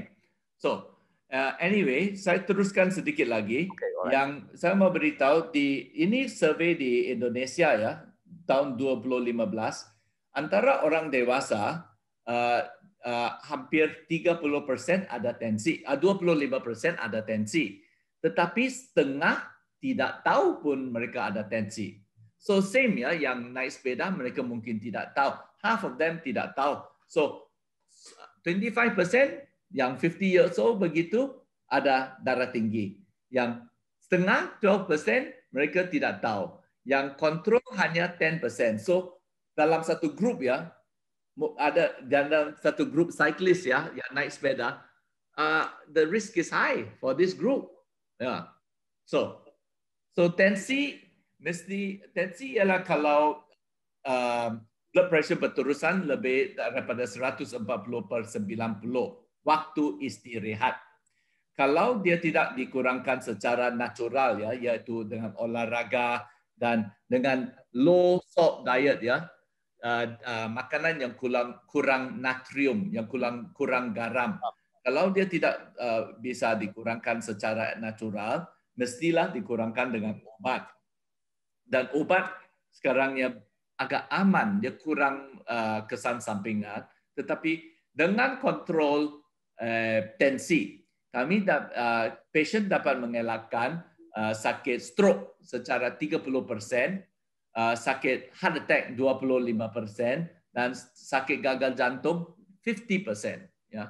Speaker 3: So uh, anyway, saya teruskan sedikit lagi. Okay, right. Yang saya mau beritahu di ini survei di Indonesia ya tahun 2015 antara orang dewasa eh, uh, hampir 30% ada tensi, eh, uh, 25% ada tensi. Tetapi setengah tidak tahu pun mereka ada tensi. So same ya, yang naik sepeda mereka mungkin tidak tahu. Half of them tidak tahu. So 25% yang 50 years old begitu ada darah tinggi. Yang setengah 12% mereka tidak tahu. Yang kontrol hanya 10%. So dalam satu grup ya, ada ganda satu group cyclist ya yang naik sepeda uh, the risk is high for this group ya yeah. so so tensi mesti tensi ialah kalau uh, blood pressure berterusan lebih daripada 140 per 90 waktu istirahat kalau dia tidak dikurangkan secara natural ya iaitu dengan olahraga dan dengan low salt diet ya uh, uh, makanan yang kurang kurang natrium, yang kurang kurang garam. Ah. Kalau dia tidak uh, bisa dikurangkan secara natural, mestilah dikurangkan dengan obat. Dan obat sekarangnya agak aman, dia kurang uh, kesan sampingan, tetapi dengan kontrol uh, tensi, kami da, uh, dapat mengelakkan uh, sakit stroke secara 30 persen Uh, sakit heart attack 25% dan sakit gagal jantung 50% ya.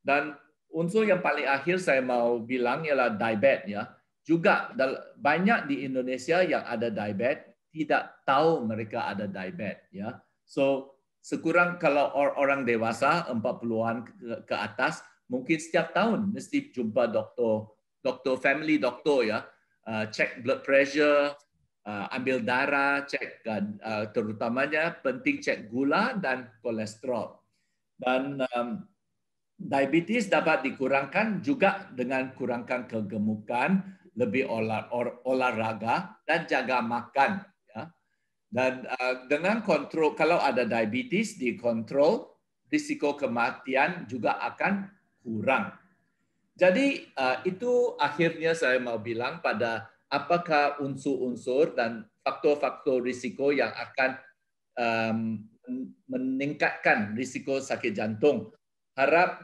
Speaker 3: Dan unsur yang paling akhir saya mau bilang ialah diabetes ya. Juga banyak di Indonesia yang ada diabetes tidak tahu mereka ada diabetes ya. So sekurang kalau orang dewasa 40-an ke atas mungkin setiap tahun mesti jumpa doktor doktor family doktor ya uh, check blood pressure uh, ambil darah, cek uh, terutamanya penting cek gula dan kolesterol. Dan um, diabetes dapat dikurangkan juga dengan kurangkan kegemukan, lebih olah, or, olahraga dan jaga makan. Ya. Dan uh, dengan kontrol, kalau ada diabetes dikontrol, risiko kematian juga akan kurang. Jadi itu akhirnya saya mau bilang pada apakah unsur-unsur dan faktor-faktor risiko yang akan um, meningkatkan risiko sakit jantung. Harap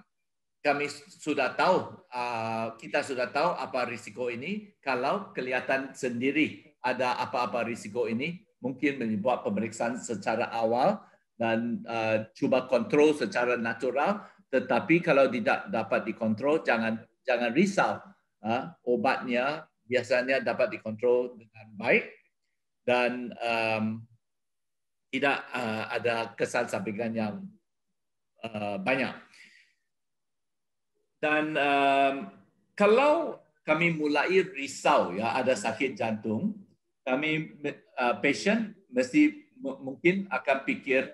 Speaker 3: kami sudah tahu, uh, kita sudah tahu apa risiko ini. Kalau kelihatan sendiri ada apa-apa risiko ini, mungkin membuat pemeriksaan secara awal dan uh, cuba kontrol secara natural. Tetapi kalau tidak dapat dikontrol, jangan jangan risau. Uh, obatnya biasanya dapat dikontrol dengan baik dan um, tidak uh, ada kesan sampingan yang uh, banyak. Dan um, kalau kami mulai risau ya ada sakit jantung, kami uh, patient mesti mungkin akan pikir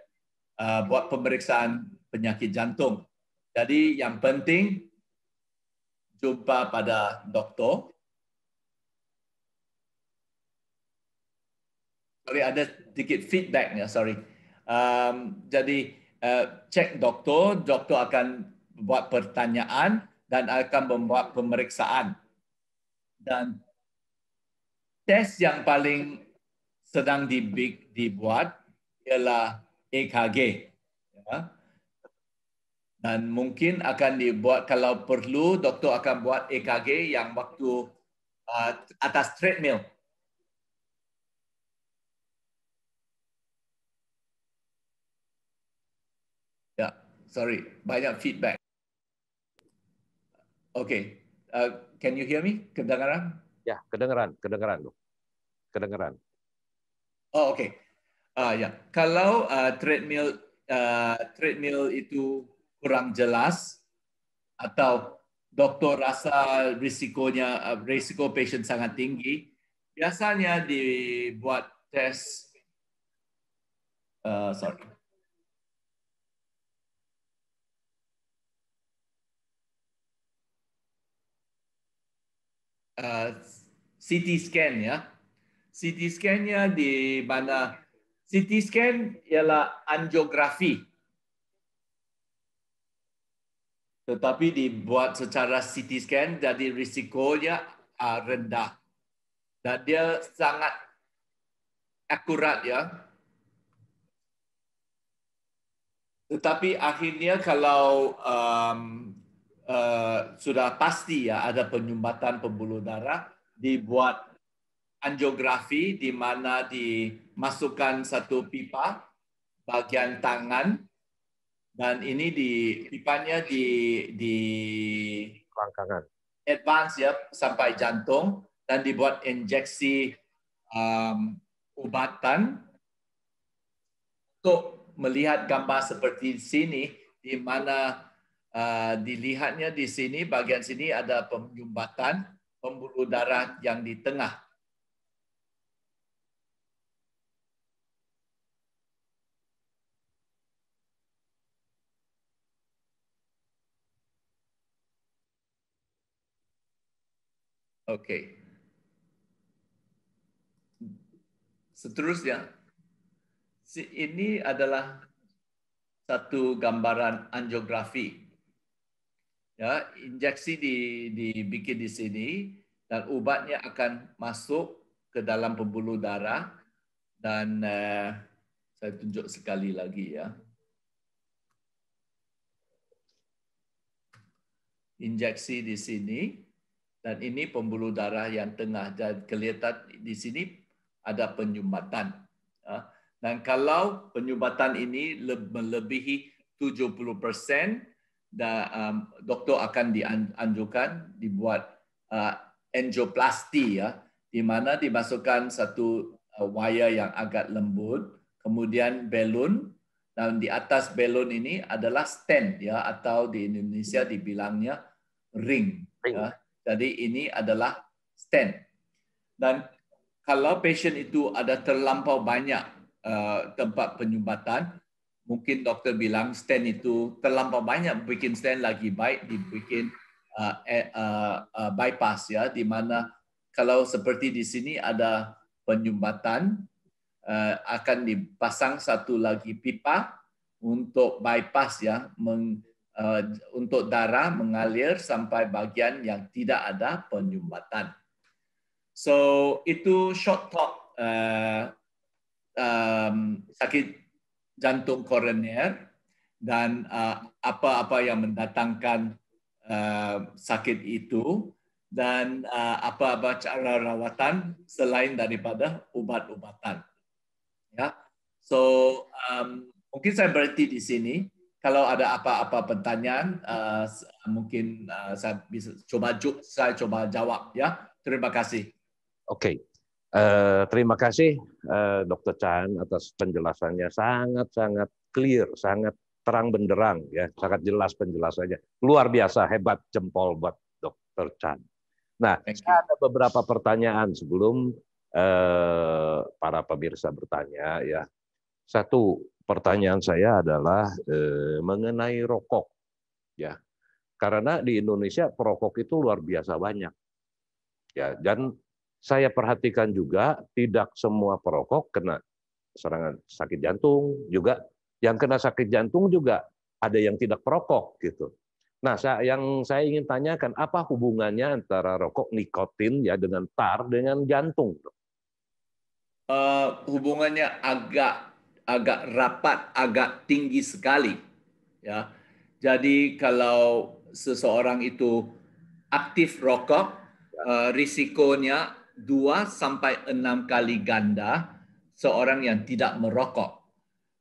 Speaker 3: uh, buat pemeriksaan penyakit jantung. Jadi yang penting jumpa pada doktor sorry ada sedikit feedback ya sorry. Um, jadi uh, cek dokter, dokter akan buat pertanyaan dan akan membuat pemeriksaan. Dan tes yang paling sedang dibuat ialah EKG. Ya. Dan mungkin akan dibuat kalau perlu doktor akan buat EKG yang waktu uh, atas treadmill sorry, banyak feedback. Oke, okay. uh, can you hear me? Kedengaran?
Speaker 2: Ya, kedengaran, kedengaran loh, kedengaran.
Speaker 3: Oh oke, okay. uh, ya. Yeah. Kalau uh, treadmill uh, treadmill itu kurang jelas atau dokter rasa risikonya uh, risiko pasien sangat tinggi, biasanya dibuat tes. Uh, sorry Eh, CT scan ya. CT scan-nya di mana CT scan ialah angiografi. Tetapi dibuat secara CT scan jadi risikonya eh, rendah. Dan dia sangat akurat ya. Tetapi akhirnya kalau um, uh, sudah pasti ya ada penyumbatan pembuluh darah dibuat angiografi di mana dimasukkan satu pipa bagian tangan dan ini di pipanya di di Langkangan. advance ya sampai jantung dan dibuat injeksi um, obatan untuk melihat gambar seperti sini di mana Ah, dilihatnya di sini, bagian sini ada penyumbatan pembuluh darah yang di tengah. Oke. Okay. Seterusnya, ini adalah satu gambaran angiografi ya injeksi di, dibikin di sini dan obatnya akan masuk ke dalam pembuluh darah dan eh, saya tunjuk sekali lagi ya. Injeksi di sini dan ini pembuluh darah yang tengah dan kelihatan di sini ada penyumbatan. Ya. Dan kalau penyumbatan ini melebihi 70 persen, dan um, doktor akan dianjurkan dibuat uh, angioplasty ya di mana dimasukkan satu uh, wire yang agak lembut kemudian balon dan di atas balon ini adalah stent ya atau di Indonesia dibilangnya ring, ring. Ya. jadi ini adalah stent dan kalau pasien itu ada terlampau banyak uh, tempat penyumbatan mungkin dokter bilang stent itu terlampau banyak bikin stent lagi baik dibikin uh, eh, uh, uh, bypass ya di mana kalau seperti di sini ada penyumbatan uh, akan dipasang satu lagi pipa untuk bypass ya meng, uh, untuk darah mengalir sampai bagian yang tidak ada penyumbatan. So itu short talk uh, um, sakit jantung koroner dan uh, apa-apa yang mendatangkan uh, sakit itu dan uh, apa-apa cara rawatan selain daripada ubat-ubatan. Ya. So um, mungkin saya berhenti di sini. Kalau ada apa-apa pertanyaan, uh, mungkin uh, saya bisa coba saya coba jawab ya. Terima kasih.
Speaker 2: okay. Eh, terima kasih eh, Dr. Chan atas penjelasannya sangat-sangat clear, sangat terang benderang ya, sangat jelas penjelasannya. Luar biasa hebat jempol buat Dokter Chan. Nah, saya ada beberapa pertanyaan sebelum eh, para pemirsa bertanya ya. Satu pertanyaan saya adalah eh, mengenai rokok ya. Karena di Indonesia perokok itu luar biasa banyak. Ya, dan saya perhatikan juga tidak semua perokok kena serangan sakit jantung juga. Yang kena sakit jantung juga ada yang tidak perokok gitu. Nah, yang saya ingin tanyakan apa hubungannya antara rokok nikotin ya dengan tar dengan jantung?
Speaker 3: Uh, hubungannya agak agak rapat, agak tinggi sekali. Ya, jadi kalau seseorang itu aktif rokok, uh, risikonya dua sampai enam kali ganda seorang yang tidak merokok.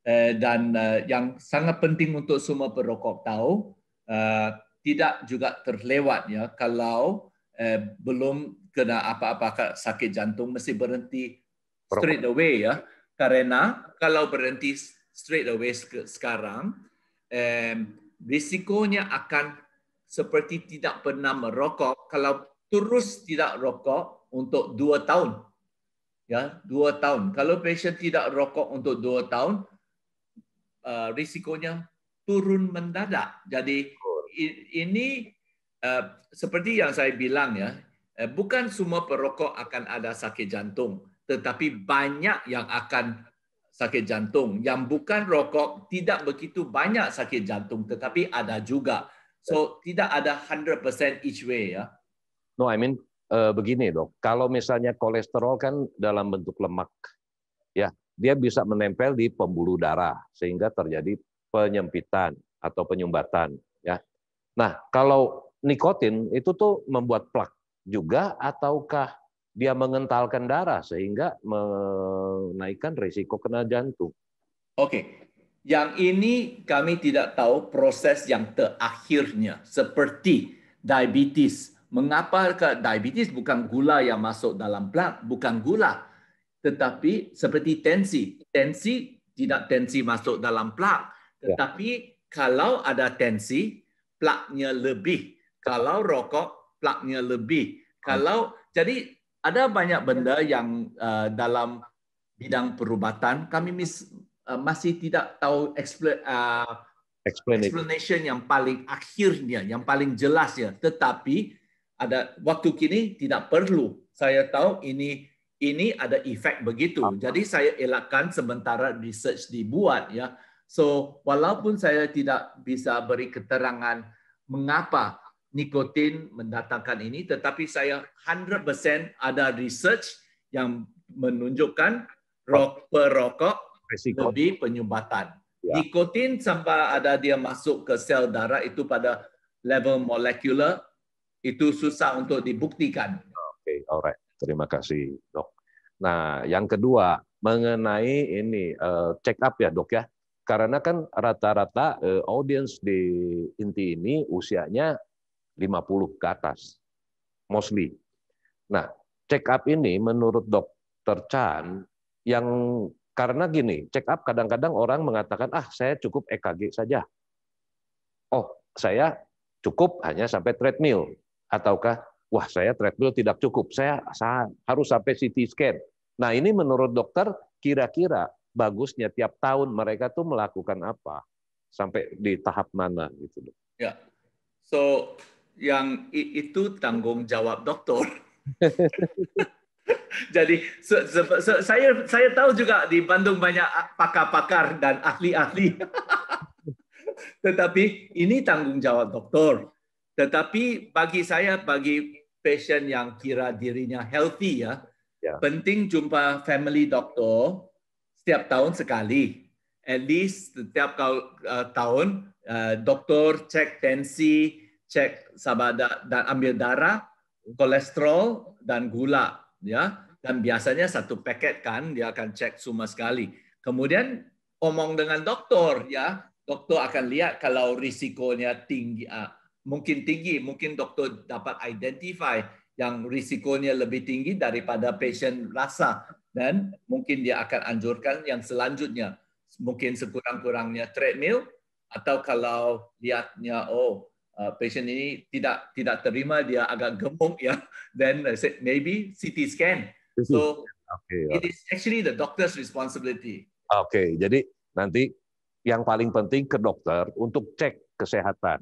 Speaker 3: Eh, dan eh, yang sangat penting untuk semua perokok tahu, eh, tidak juga terlewat ya kalau belum kena apa-apa sakit jantung mesti berhenti straight away ya. Karena kalau berhenti straight away sekarang, risikonya akan seperti tidak pernah merokok. Kalau terus tidak rokok, untuk dua tahun. Ya, dua tahun. Kalau pasien tidak rokok untuk dua tahun, uh, risikonya turun mendadak. Jadi ini uh, seperti yang saya bilang ya, uh, bukan semua perokok akan ada sakit jantung, tetapi banyak yang akan sakit jantung. Yang bukan rokok tidak begitu banyak sakit jantung, tetapi ada juga. So tidak ada 100% each way ya.
Speaker 2: No, I mean e, begini dok, kalau misalnya kolesterol kan dalam bentuk lemak, ya dia bisa menempel di pembuluh darah sehingga terjadi penyempitan atau penyumbatan, ya. Nah kalau nikotin itu tuh membuat plak juga ataukah dia mengentalkan darah sehingga menaikkan risiko kena jantung? Oke,
Speaker 3: yang ini kami tidak tahu proses yang terakhirnya seperti diabetes Mengapa ke diabetes bukan gula yang masuk dalam plak, bukan gula, tetapi seperti tensi. Tensi tidak tensi masuk dalam plak, ya. tetapi ya. kalau ada tensi, plaknya lebih. Kalau rokok, plaknya lebih. Kalau hmm. jadi ada banyak benda ya. yang uh, dalam bidang perubatan kami mis, uh, masih tidak tahu expl, uh, eh, explanation yang paling akhirnya, yang paling jelasnya. Tetapi ada waktu kini tidak perlu saya tahu ini ini ada efek begitu. Jadi saya elakkan sementara research dibuat ya. So walaupun saya tidak bisa beri keterangan mengapa nikotin mendatangkan ini, tetapi saya 100% ada research yang menunjukkan rok perokok Resiko. lebih penyumbatan. Ya. Nikotin sampai ada dia masuk ke sel darah itu pada level molekuler itu susah untuk
Speaker 2: dibuktikan. Oke, okay, alright. Terima kasih, Dok. Nah, yang kedua mengenai ini uh, check up ya, Dok ya. Karena kan rata-rata uh, audience di inti ini usianya 50 ke atas. Mostly. Nah, check up ini menurut Dokter Chan yang karena gini, check up kadang-kadang orang mengatakan, "Ah, saya cukup EKG saja." Oh, saya cukup hanya sampai treadmill ataukah wah saya treadmill tidak cukup, saya, harus sampai CT scan. Nah ini menurut dokter kira-kira bagusnya tiap tahun mereka tuh melakukan apa sampai di tahap mana gitu dok?
Speaker 3: Ya, so yang itu tanggung jawab dokter. Jadi se, se, se,
Speaker 2: saya saya tahu
Speaker 3: juga di Bandung banyak pakar-pakar dan ahli-ahli. Tetapi ini tanggung jawab dokter. Tetapi bagi saya, bagi pasien yang kira dirinya healthy ya, ya. penting jumpa family doctor setiap tahun sekali. At least setiap eh, tahun uh, eh, dokter cek tensi, cek sabada dan ambil darah, kolesterol dan gula ya. Dan biasanya satu paket kan dia akan cek semua sekali. Kemudian omong dengan dokter ya, dokter akan lihat kalau risikonya tinggi uh, mungkin tinggi, mungkin doktor dapat identify yang risikonya lebih tinggi daripada pasien rasa dan mungkin dia akan anjurkan yang selanjutnya mungkin sekurang-kurangnya treadmill atau kalau lihatnya oh uh, pasien ini tidak tidak terima dia agak gemuk ya then uh, said maybe CT scan
Speaker 2: so okay. it is
Speaker 3: actually the doctor's
Speaker 2: responsibility oke okay, jadi nanti yang paling penting ke dokter untuk cek kesehatan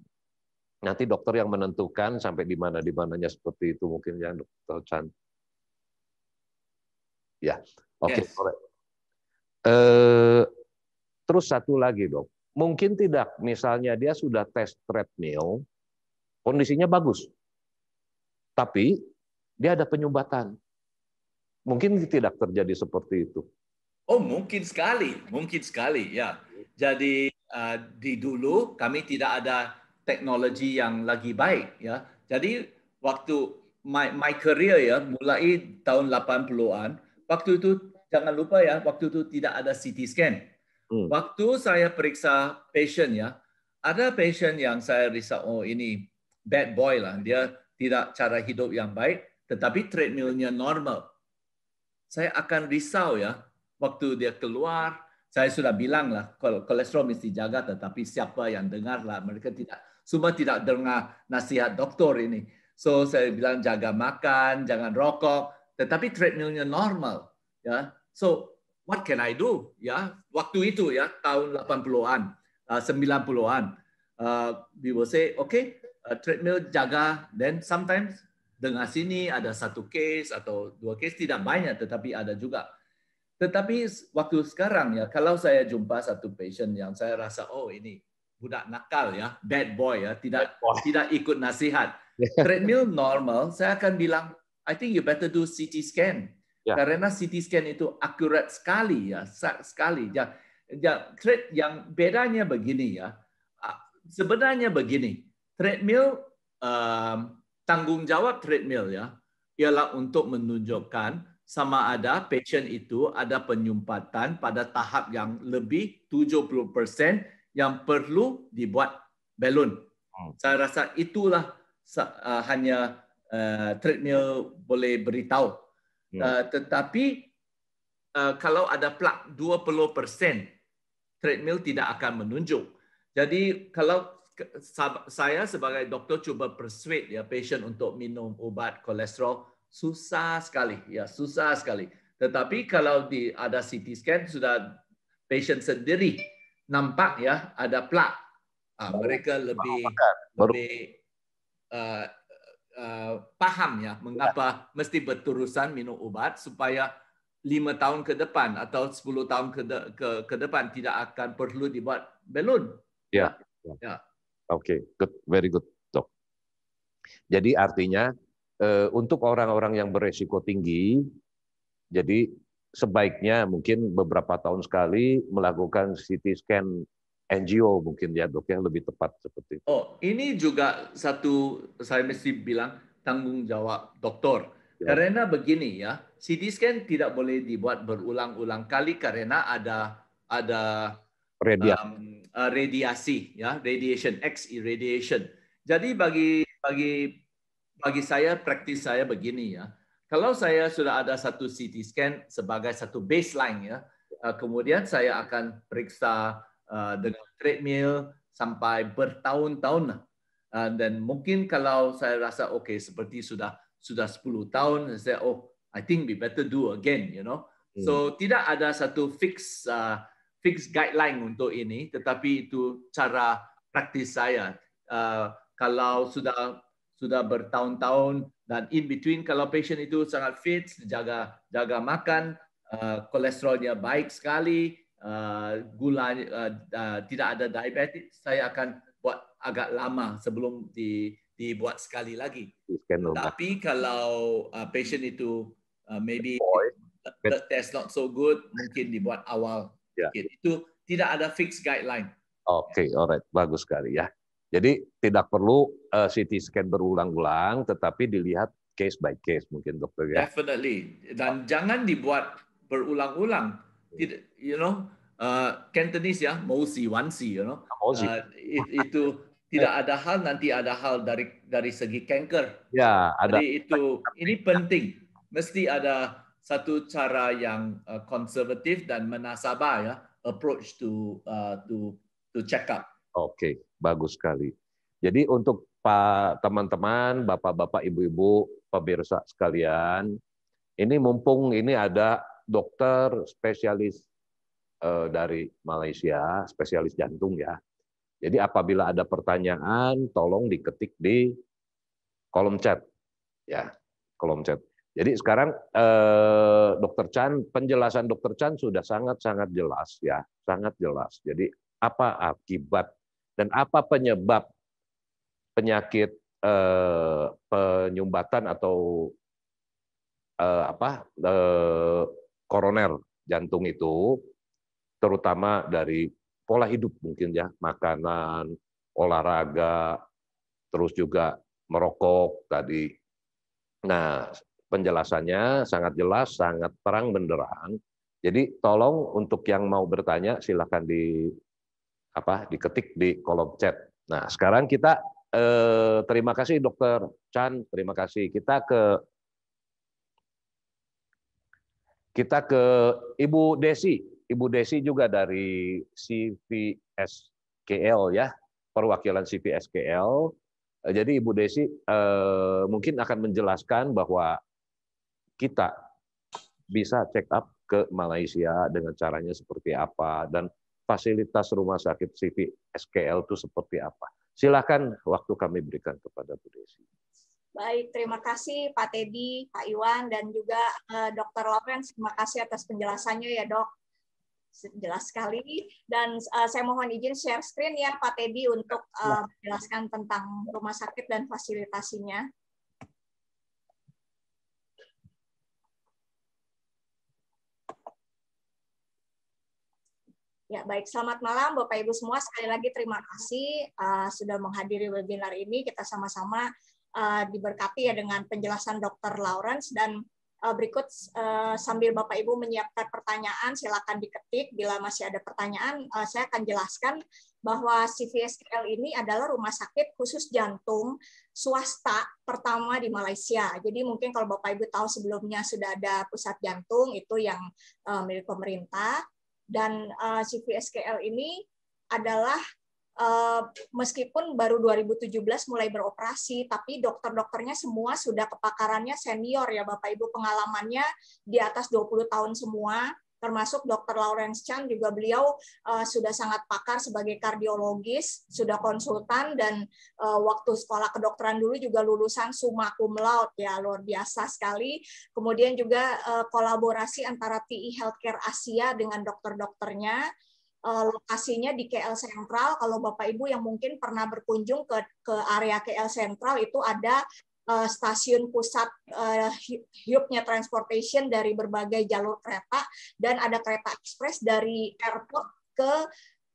Speaker 2: nanti dokter yang menentukan sampai di mana di mananya seperti itu mungkin yang dokter Chan. Ya, oke. Okay. Yes. Uh, terus satu lagi dok, mungkin tidak misalnya dia sudah tes treadmill, kondisinya bagus, tapi dia ada penyumbatan. Mungkin tidak terjadi seperti itu.
Speaker 3: Oh mungkin sekali, mungkin sekali ya. Jadi uh, di dulu kami tidak ada teknologi yang lagi baik ya. Jadi waktu my my career ya mulai tahun 80-an, waktu itu jangan lupa ya, waktu itu tidak ada CT scan. Hmm. Waktu saya periksa patient ya, ada patient yang saya risau oh ini bad boy lah, dia tidak cara hidup yang baik, tetapi treadmillnya normal. Saya akan risau ya, waktu dia keluar, saya sudah bilang lah, kolesterol mesti jaga, tetapi siapa yang dengar lah, mereka tidak semua tidak dengar nasihat dokter ini. So saya bilang jaga makan, jangan rokok, tetapi treadmillnya normal. Ya. So what can I do? Ya, waktu itu ya tahun 80-an, uh, 90-an. Uh, we will say, okay, uh, treadmill jaga, then sometimes dengan sini ada satu case atau dua case tidak banyak tetapi ada juga. Tetapi waktu sekarang ya kalau saya jumpa satu patient yang saya rasa oh ini budak nakal ya, bad boy ya, tidak boy. tidak ikut nasihat. Treadmill normal, saya akan bilang, I think you better do CT scan. Yeah. Karena CT scan itu akurat sekali ya, sekali. Ya, ya tread yang bedanya begini ya. Sebenarnya begini, treadmill um, tanggung jawab treadmill ya ialah untuk menunjukkan sama ada patient itu ada penyumbatan pada tahap yang lebih 70% yang perlu dibuat balon. Hmm. Saya rasa itulah uh, hanya uh, treadmill boleh beritahu. Hmm. Uh, tetapi uh, kalau ada plak 20%, treadmill tidak akan menunjuk. Jadi kalau saya sebagai doktor cuba persuade ya pasien untuk minum ubat kolesterol susah sekali ya susah sekali tetapi kalau di ada CT scan sudah pasien sendiri nampak ya ada plak. Ah, mereka lebih Baru. lebih uh, uh, paham ya mengapa ya. mesti berterusan minum obat supaya lima tahun ke depan atau sepuluh tahun ke, de ke ke depan tidak akan perlu dibuat balon. Ya. Ya.
Speaker 2: Oke, okay. good, very good, dok. Jadi artinya eh, untuk orang-orang yang beresiko tinggi, jadi sebaiknya mungkin beberapa tahun sekali melakukan CT scan NGO mungkin ya dok yang lebih tepat seperti itu.
Speaker 3: Oh ini juga satu saya mesti bilang tanggung jawab dokter ya. karena begini ya CT scan tidak boleh dibuat berulang-ulang kali karena ada ada
Speaker 2: Radia. um,
Speaker 3: uh, radiasi ya radiation X irradiation. Jadi bagi bagi bagi saya praktis saya begini ya kalau saya sudah ada satu CT scan sebagai satu baseline ya, eh, kemudian saya akan periksa eh, dengan treadmill sampai bertahun-tahun eh, dan mungkin kalau saya rasa oke okay, seperti sudah sudah 10 tahun saya oh I think we better do again you know hmm. so tidak ada satu fix uh, fix guideline untuk ini tetapi itu cara praktis saya uh, kalau sudah sudah bertahun-tahun dan in between kalau patient itu sangat fit, jaga jaga makan, uh, kolesterolnya baik sekali, uh, eh, gula uh, eh, uh, tidak ada diabetes, saya akan buat agak lama sebelum di dibuat sekali lagi. Tapi kalau uh, pasien itu uh, maybe the test not so good, mungkin dibuat awal. Yeah. Itu tidak ada fixed guideline.
Speaker 2: Oke, okay, alright, bagus sekali ya. Jadi tidak perlu uh, eh, CT scan berulang-ulang, tetapi dilihat case by case mungkin dokter ya.
Speaker 3: Definitely. Dan jangan dibuat berulang-ulang. Hmm. you know, uh, Cantonese ya, mau si wan si, you know. Ah, uh, eh, it, itu tidak ada hal nanti ada hal dari dari segi kanker.
Speaker 2: Ya, ada. Jadi
Speaker 3: itu ini penting. Mesti ada satu cara yang konservatif dan menasabah ya approach to uh, to to check up.
Speaker 2: Oke, bagus sekali. Jadi untuk Pak teman-teman, Bapak-bapak, Ibu-ibu, pemirsa sekalian, ini mumpung ini ada dokter spesialis eh, dari Malaysia, spesialis jantung ya. Jadi apabila ada pertanyaan, tolong diketik di kolom chat. Ya, kolom chat. Jadi sekarang eh, Dokter Chan, penjelasan Dokter Chan sudah sangat-sangat jelas ya, sangat jelas. Jadi apa akibat dan apa penyebab penyakit eh, penyumbatan atau eh, apa eh, koroner jantung itu terutama dari pola hidup mungkin ya makanan olahraga terus juga merokok tadi nah penjelasannya sangat jelas sangat terang benderang jadi tolong untuk yang mau bertanya silahkan di apa diketik di kolom chat. Nah, sekarang kita eh, terima kasih Dokter Chan, terima kasih. Kita ke kita ke Ibu Desi, Ibu Desi juga dari CVSKL ya, perwakilan CVSKL. Eh, jadi Ibu Desi eh, mungkin akan menjelaskan bahwa kita bisa check up ke Malaysia dengan caranya seperti apa dan fasilitas rumah sakit CV SKL itu seperti apa. Silakan waktu kami berikan kepada Bu Desi.
Speaker 4: Baik, terima kasih Pak Teddy, Pak Iwan, dan juga uh, eh, Dr. Lawrence. Terima kasih atas penjelasannya ya dok. Jelas sekali. Dan uh, saya mohon izin share screen ya Pak Teddy untuk uh, menjelaskan tentang rumah sakit dan fasilitasinya. Ya, baik. Selamat malam Bapak Ibu semua. Sekali lagi terima kasih uh, sudah menghadiri webinar ini. Kita sama-sama uh, diberkati ya dengan penjelasan Dr. Lawrence dan uh, berikut uh, sambil Bapak Ibu menyiapkan pertanyaan silakan diketik bila masih ada pertanyaan uh, saya akan jelaskan bahwa CVSKL ini adalah rumah sakit khusus jantung swasta pertama di Malaysia. Jadi mungkin kalau Bapak Ibu tahu sebelumnya sudah ada pusat jantung itu yang uh, milik pemerintah. Dan uh, eh, CVSKL ini adalah uh, meskipun baru 2017 mulai beroperasi, tapi dokter-dokternya semua sudah kepakarannya senior ya Bapak Ibu, pengalamannya di atas 20 tahun semua termasuk Dr. Lawrence Chan juga beliau uh, sudah sangat pakar sebagai kardiologis, sudah konsultan dan uh, waktu sekolah kedokteran dulu juga lulusan summa cum laude ya luar biasa sekali. Kemudian juga uh, kolaborasi antara TI e Healthcare Asia dengan dokter-dokternya lokasinya di KL Sentral. Kalau Bapak Ibu yang mungkin pernah berkunjung ke ke area KL Sentral itu ada uh, stasiun pusat uh, eh, hubnya transportation dari berbagai jalur kereta dan ada kereta ekspres dari airport ke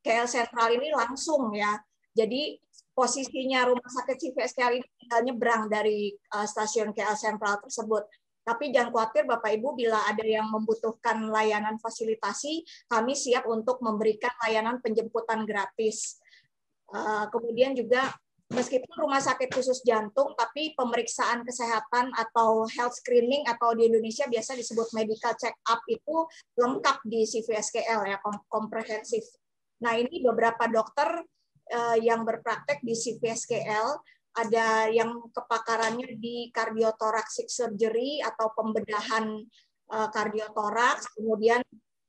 Speaker 4: KL Central ini langsung ya. Jadi posisinya rumah sakit CVSKL ini tinggal nyebrang dari uh, stasiun KL Central tersebut. Tapi jangan khawatir Bapak Ibu bila ada yang membutuhkan layanan fasilitasi, kami siap untuk memberikan layanan penjemputan gratis. Uh, kemudian juga meskipun rumah sakit khusus jantung, tapi pemeriksaan kesehatan atau health screening atau di Indonesia biasa disebut medical check up itu lengkap di CVSKL ya, komprehensif. Nah ini beberapa dokter eh, yang berpraktek di CVSKL ada yang kepakarannya di kardiotoraksik surgery atau pembedahan eh, kardiotoraks, kemudian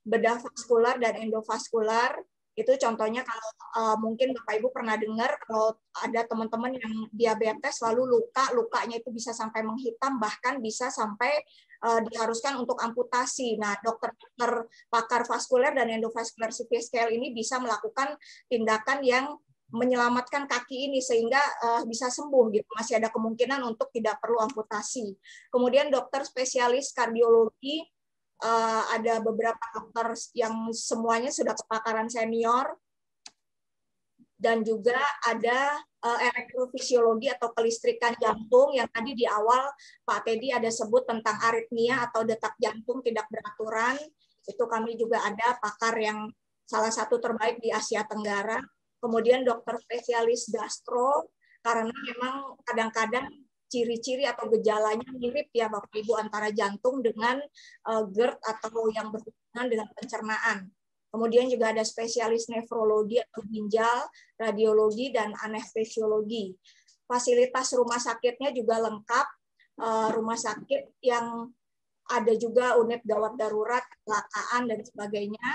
Speaker 4: bedah vaskular dan endovaskular, itu contohnya kalau uh, mungkin Bapak Ibu pernah dengar kalau ada teman-teman yang diabetes lalu luka, lukanya itu bisa sampai menghitam bahkan bisa sampai uh, diharuskan untuk amputasi. Nah, dokter-dokter pakar vaskuler dan endovaskular CT scale ini bisa melakukan tindakan yang menyelamatkan kaki ini sehingga uh, bisa sembuh gitu masih ada kemungkinan untuk tidak perlu amputasi kemudian dokter spesialis kardiologi uh, ada beberapa dokter yang semuanya sudah kepakaran senior dan juga ada uh, elektrofisiologi atau kelistrikan jantung yang tadi di awal Pak Teddy ada sebut tentang aritmia atau detak jantung tidak beraturan itu kami juga ada pakar yang salah satu terbaik di Asia Tenggara kemudian dokter spesialis gastro karena memang kadang-kadang ciri-ciri atau gejalanya mirip ya Bapak Ibu antara jantung dengan uh, GERD atau yang berhubungan dengan pencernaan. Kemudian juga ada spesialis nefrologi atau ginjal, radiologi, dan anestesiologi. Fasilitas rumah sakitnya juga lengkap, eh, rumah sakit yang ada juga unit gawat darurat, kecelakaan, dan sebagainya.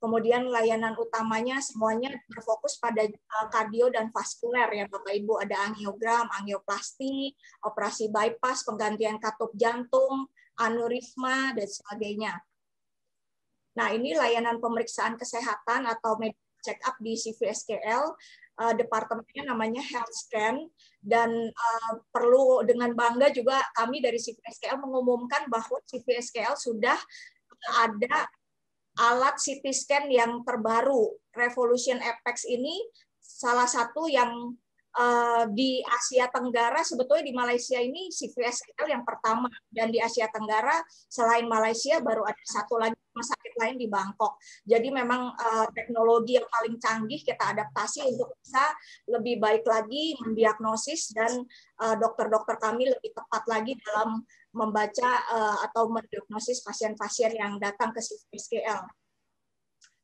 Speaker 4: Kemudian layanan utamanya semuanya berfokus pada eh, kardio dan vaskuler ya Bapak Ibu. Ada angiogram, angioplasti, operasi bypass, penggantian katup jantung, aneurisma, dan sebagainya. Nah ini layanan pemeriksaan kesehatan atau medical check up di CVSKL eh, departemennya namanya Health Scan dan uh, perlu dengan bangga juga kami dari CVSKL mengumumkan bahwa CVSKL sudah ada alat CT scan yang terbaru Revolution Apex ini salah satu yang Eh, di Asia Tenggara sebetulnya di Malaysia ini CVSL yang pertama dan di Asia Tenggara selain Malaysia baru ada satu lagi rumah sakit lain di Bangkok. Jadi memang uh, teknologi yang paling canggih kita adaptasi untuk bisa lebih baik lagi mendiagnosis dan eh, dokter-dokter uh, kami lebih tepat lagi dalam membaca uh, atau mendiagnosis pasien-pasien yang datang ke CVSL.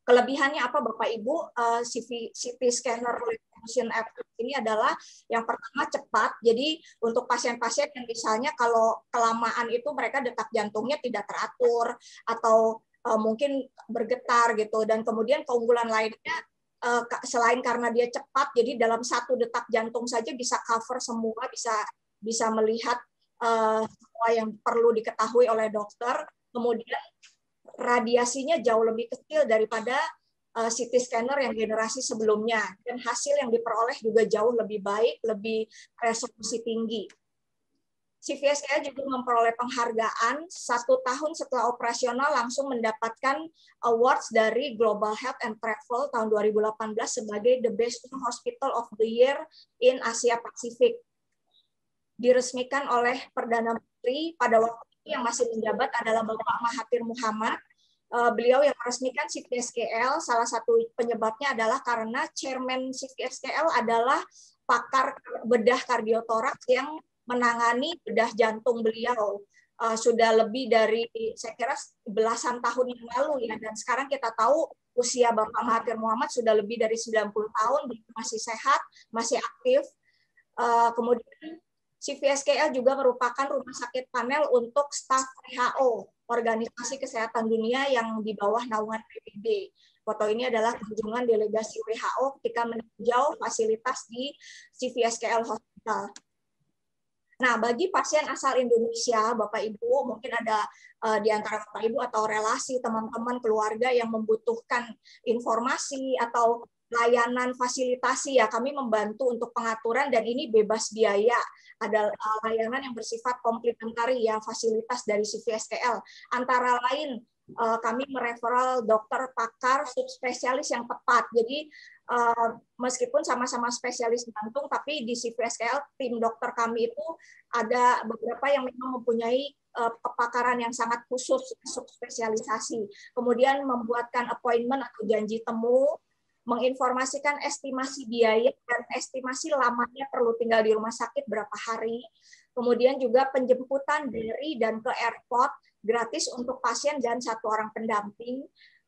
Speaker 4: kelebihannya apa Bapak Ibu uh, CV, CT scanner pasien at ini adalah yang pertama cepat. Jadi untuk pasien-pasien yang misalnya kalau kelamaan itu mereka detak jantungnya tidak teratur atau uh, mungkin bergetar gitu. Dan kemudian keunggulan lainnya uh, selain karena dia cepat, jadi dalam satu detak jantung saja bisa cover semua, bisa bisa melihat uh, yang perlu diketahui oleh dokter. Kemudian radiasinya jauh lebih kecil daripada uh, eh, CT scanner yang generasi sebelumnya dan hasil yang diperoleh juga jauh lebih baik, lebih resolusi tinggi. CVSA juga memperoleh penghargaan satu tahun setelah operasional langsung mendapatkan awards dari Global Health and Travel tahun 2018 sebagai the best hospital of the year in Asia Pasifik. Diresmikan oleh Perdana Menteri pada waktu itu yang masih menjabat adalah Bapak Mahathir Muhammad Eh, beliau yang meresmikan SIPKSKL salah satu penyebabnya adalah karena chairman SIPKSKL adalah pakar bedah kardiotoraks yang menangani bedah jantung beliau uh, sudah lebih dari saya kira belasan tahun yang lalu ya dan sekarang kita tahu usia Bapak Mahathir Muhammad sudah lebih dari 90 tahun masih sehat masih aktif uh, kemudian CVSKL juga merupakan rumah sakit panel untuk staf WHO Organisasi Kesehatan Dunia yang di bawah naungan PBB. Foto ini adalah kunjungan delegasi WHO ketika meninjau fasilitas di CVSKL Hospital. Nah, bagi pasien asal Indonesia, Bapak Ibu, mungkin ada uh, di antara Bapak Ibu atau relasi teman-teman keluarga yang membutuhkan informasi atau layanan fasilitasi ya kami membantu untuk pengaturan dan ini bebas biaya ada eh, layanan yang bersifat komplementari ya fasilitas dari CVSTL antara lain eh, kami mereferal dokter pakar subspesialis yang tepat. Jadi eh, meskipun sama-sama spesialis jantung, tapi di CVSKL tim dokter kami itu ada beberapa yang memang mempunyai kepakaran yang sangat khusus subspesialisasi. Kemudian membuatkan appointment atau janji temu menginformasikan estimasi biaya dan estimasi lamanya perlu tinggal di rumah sakit berapa hari. Kemudian juga penjemputan dari dan ke airport gratis untuk pasien dan satu orang pendamping.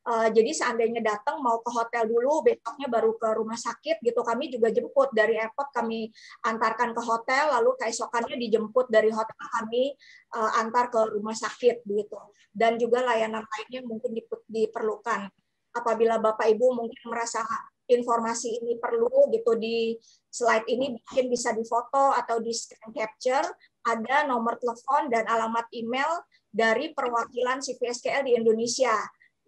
Speaker 4: Eh, jadi seandainya datang mau ke hotel dulu, besoknya baru ke rumah sakit gitu. Kami juga jemput dari airport, kami antarkan ke hotel, lalu keesokannya dijemput dari hotel kami eh, antar ke rumah sakit gitu. Dan juga layanan lainnya mungkin diperlukan apabila Bapak Ibu mungkin merasa informasi ini perlu gitu di slide ini mungkin bisa difoto atau di screen capture ada nomor telepon dan alamat email dari perwakilan CVSKL di Indonesia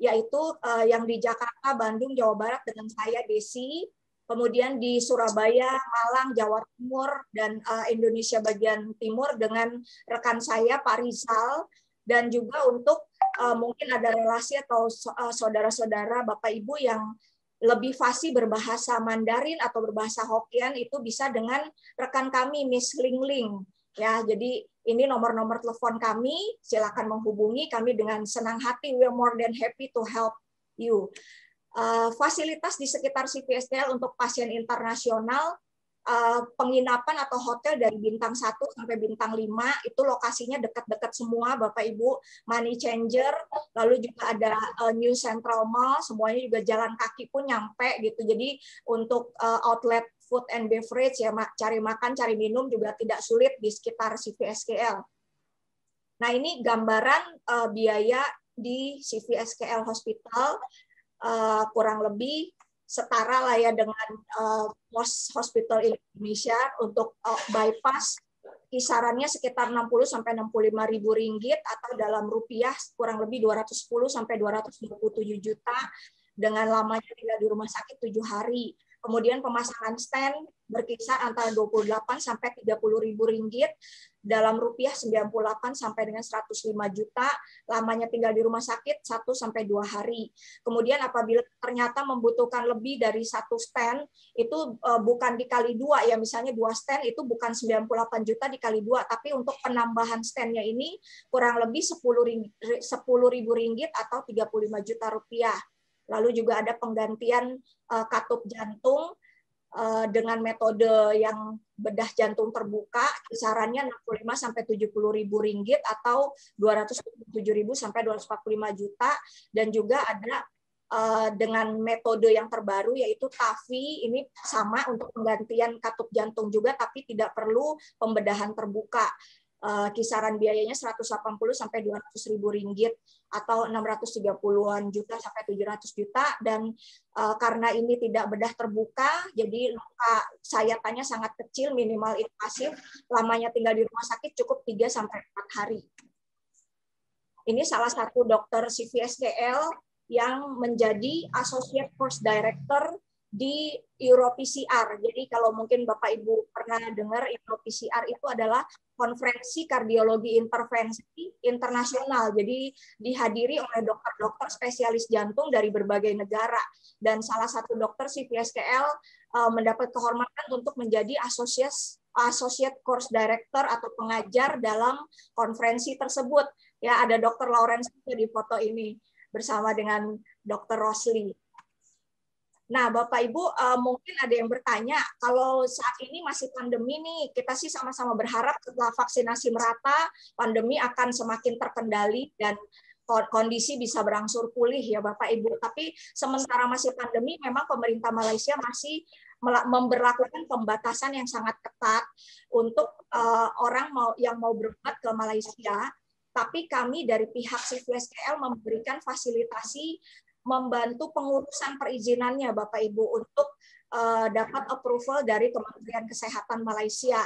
Speaker 4: yaitu eh, yang di Jakarta, Bandung, Jawa Barat dengan saya Desi, kemudian di Surabaya, Malang, Jawa Timur dan eh, Indonesia bagian timur dengan rekan saya Pak Rizal dan juga untuk uh, mungkin ada relasi atau eh, saudara-saudara Bapak Ibu yang lebih fasih berbahasa Mandarin atau berbahasa Hokkien itu bisa dengan rekan kami Miss Ling Ling ya. Jadi ini nomor-nomor telepon kami, silakan menghubungi kami dengan senang hati. we more than happy to help you. Uh, fasilitas di sekitar CPSTL untuk pasien internasional uh, penginapan atau hotel dari bintang 1 sampai bintang 5 itu lokasinya dekat-dekat semua Bapak Ibu money changer lalu juga ada uh, New Central Mall semuanya juga jalan kaki pun nyampe gitu jadi untuk uh, outlet food and beverage ya cari makan cari minum juga tidak sulit di sekitar CVSKL. Nah ini gambaran uh, biaya di CVSKL Hospital uh, kurang lebih setara lah ya dengan uh, eh, most hospital Indonesia untuk uh, bypass kisarannya sekitar 60 sampai 65 ribu ringgit atau dalam rupiah kurang lebih 210 sampai 227 juta dengan lamanya tinggal di rumah sakit tujuh hari. Kemudian pemasangan stand berkisar antara 28 sampai 30 ribu ringgit dalam rupiah 98 sampai dengan 105 juta, lamanya tinggal di rumah sakit 1 sampai 2 hari. Kemudian apabila ternyata membutuhkan lebih dari satu stand, itu eh, bukan dikali dua ya, misalnya dua stand itu bukan 98 juta dikali dua, tapi untuk penambahan standnya ini kurang lebih 10 ribu ringgit atau 35 juta rupiah. Lalu juga ada penggantian eh, katup jantung uh, dengan metode yang bedah jantung terbuka kisarannya 65 sampai 70 ribu ringgit atau 207 ribu sampai 245 juta dan juga ada eh, dengan metode yang terbaru yaitu TAVI ini sama untuk penggantian katup jantung juga tapi tidak perlu pembedahan terbuka Eh, kisaran biayanya 180 sampai 200 ribu ringgit atau 630-an juta sampai 700 juta dan uh, karena ini tidak bedah terbuka jadi luka eh, sayatannya sangat kecil minimal invasif lamanya tinggal di rumah sakit cukup 3 sampai 4 hari. Ini salah satu dokter CVSKL yang menjadi Associate Course Director di EuroPCR. Jadi kalau mungkin Bapak Ibu pernah dengar EuroPCR itu adalah konferensi kardiologi intervensi internasional. Jadi dihadiri oleh dokter-dokter spesialis jantung dari berbagai negara dan salah satu dokter CPSKL eh, mendapat kehormatan untuk menjadi associate associate course director atau pengajar dalam konferensi tersebut. Ya, ada Dr. Lawrence di foto ini bersama dengan Dr. Rosli. Nah, Bapak Ibu, uh, mungkin ada yang bertanya, kalau saat ini masih pandemi nih, kita sih sama-sama berharap setelah vaksinasi merata, pandemi akan semakin terkendali dan kondisi bisa berangsur pulih ya Bapak Ibu. Tapi sementara masih pandemi, memang pemerintah Malaysia masih memberlakukan pembatasan yang sangat ketat untuk uh, orang mau yang mau berobat ke Malaysia tapi kami dari pihak CVSKL memberikan fasilitasi membantu pengurusan perizinannya Bapak Ibu untuk uh, dapat approval dari Kementerian Kesehatan Malaysia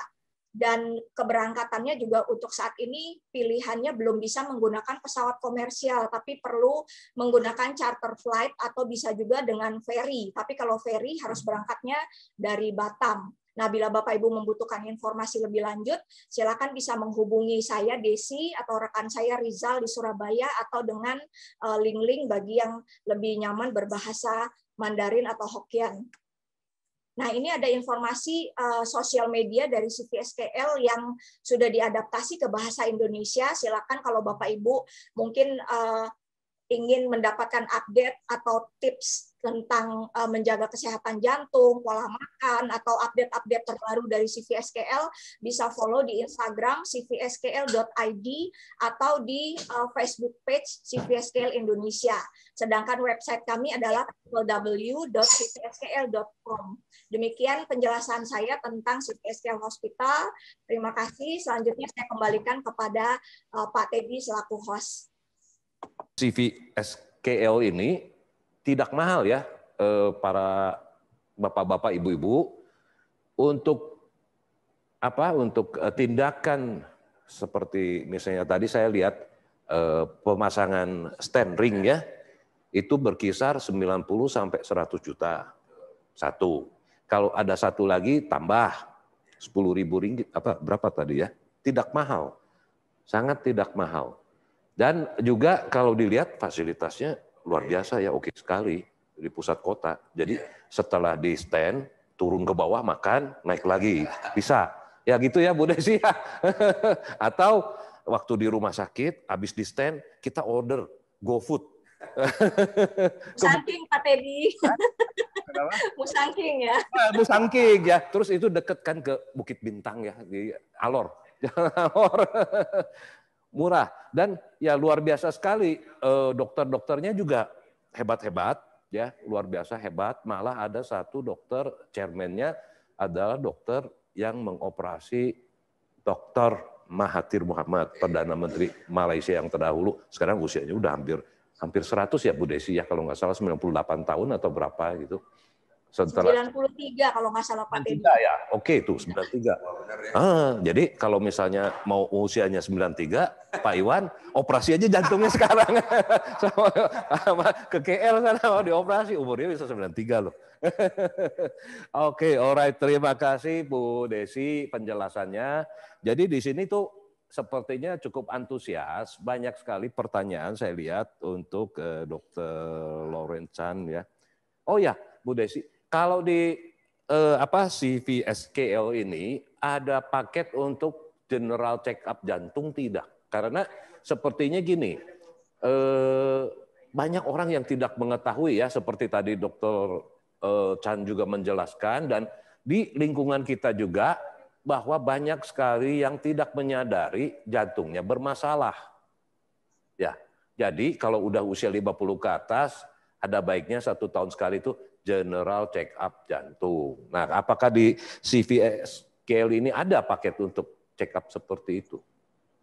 Speaker 4: dan keberangkatannya juga untuk saat ini pilihannya belum bisa menggunakan pesawat komersial tapi perlu menggunakan charter flight atau bisa juga dengan ferry tapi kalau ferry harus berangkatnya dari Batam Nah, bila Bapak Ibu membutuhkan informasi lebih lanjut, silakan bisa menghubungi saya Desi atau rekan saya Rizal di Surabaya atau dengan eh, link-link bagi yang lebih nyaman berbahasa Mandarin atau Hokkien. Nah, ini ada informasi uh, sosial media dari CVSKL yang sudah diadaptasi ke bahasa Indonesia. Silakan kalau Bapak Ibu mungkin uh, ingin mendapatkan update atau tips tentang uh, menjaga kesehatan jantung, pola makan, atau update-update terbaru dari CVSKL, bisa follow di Instagram cvskl.id atau di uh, Facebook page CVSKL Indonesia. Sedangkan website kami adalah www.cvskl.com. Demikian penjelasan saya tentang CVSKL Hospital. Terima kasih. Selanjutnya saya kembalikan kepada uh, Pak Teddy selaku host.
Speaker 2: CVSKL ini tidak mahal ya eh, para bapak-bapak, ibu-ibu untuk apa? Untuk eh, tindakan seperti misalnya tadi saya lihat eh, pemasangan stand ring ya itu berkisar 90 sampai 100 juta satu. Kalau ada satu lagi tambah 10 ribu ringgit apa berapa tadi ya? Tidak mahal, sangat tidak mahal. Dan juga kalau dilihat fasilitasnya luar iya. biasa ya, oke okay sekali di pusat kota. Jadi iya. setelah di stand, turun ke bawah makan, naik lagi. Bisa. Ya gitu ya Bu Desi Atau waktu di rumah sakit, habis di stand, kita order GoFood.
Speaker 4: Musangking Pak Teddy. Musangking ya.
Speaker 2: Ah, musangking ya. Terus itu deket kan ke Bukit Bintang ya, di Alor. Alor murah dan ya luar biasa sekali eh, dokter-dokternya juga hebat-hebat ya luar biasa hebat malah ada satu dokter chairmannya adalah dokter yang mengoperasi dokter Mahathir Muhammad perdana menteri Malaysia yang terdahulu sekarang usianya udah hampir hampir 100 ya Bu Desi ya kalau nggak salah 98 tahun atau berapa gitu setelah
Speaker 4: 93 kalau nggak salah Pak Teddy. ya.
Speaker 2: Oke itu 93. Ya. Ah, jadi kalau misalnya mau usianya 93, Pak Iwan operasi aja jantungnya sekarang. sama, ke KL sana mau dioperasi umurnya bisa 93 loh. Oke, okay, alright terima kasih Bu Desi penjelasannya. Jadi di sini tuh sepertinya cukup antusias, banyak sekali pertanyaan saya lihat untuk eh, Dokter Lawrence Chan ya. Oh ya, Bu Desi, kalau di eh, apa CVSKL ini ada paket untuk general check up jantung tidak? Karena sepertinya gini, eh, banyak orang yang tidak mengetahui ya seperti tadi Dokter eh, Chan juga menjelaskan dan di lingkungan kita juga bahwa banyak sekali yang tidak menyadari jantungnya bermasalah. Ya, jadi kalau udah usia 50 ke atas, ada baiknya satu tahun sekali itu general check up jantung. Nah, apakah di CVS scale ini ada paket untuk check up seperti itu?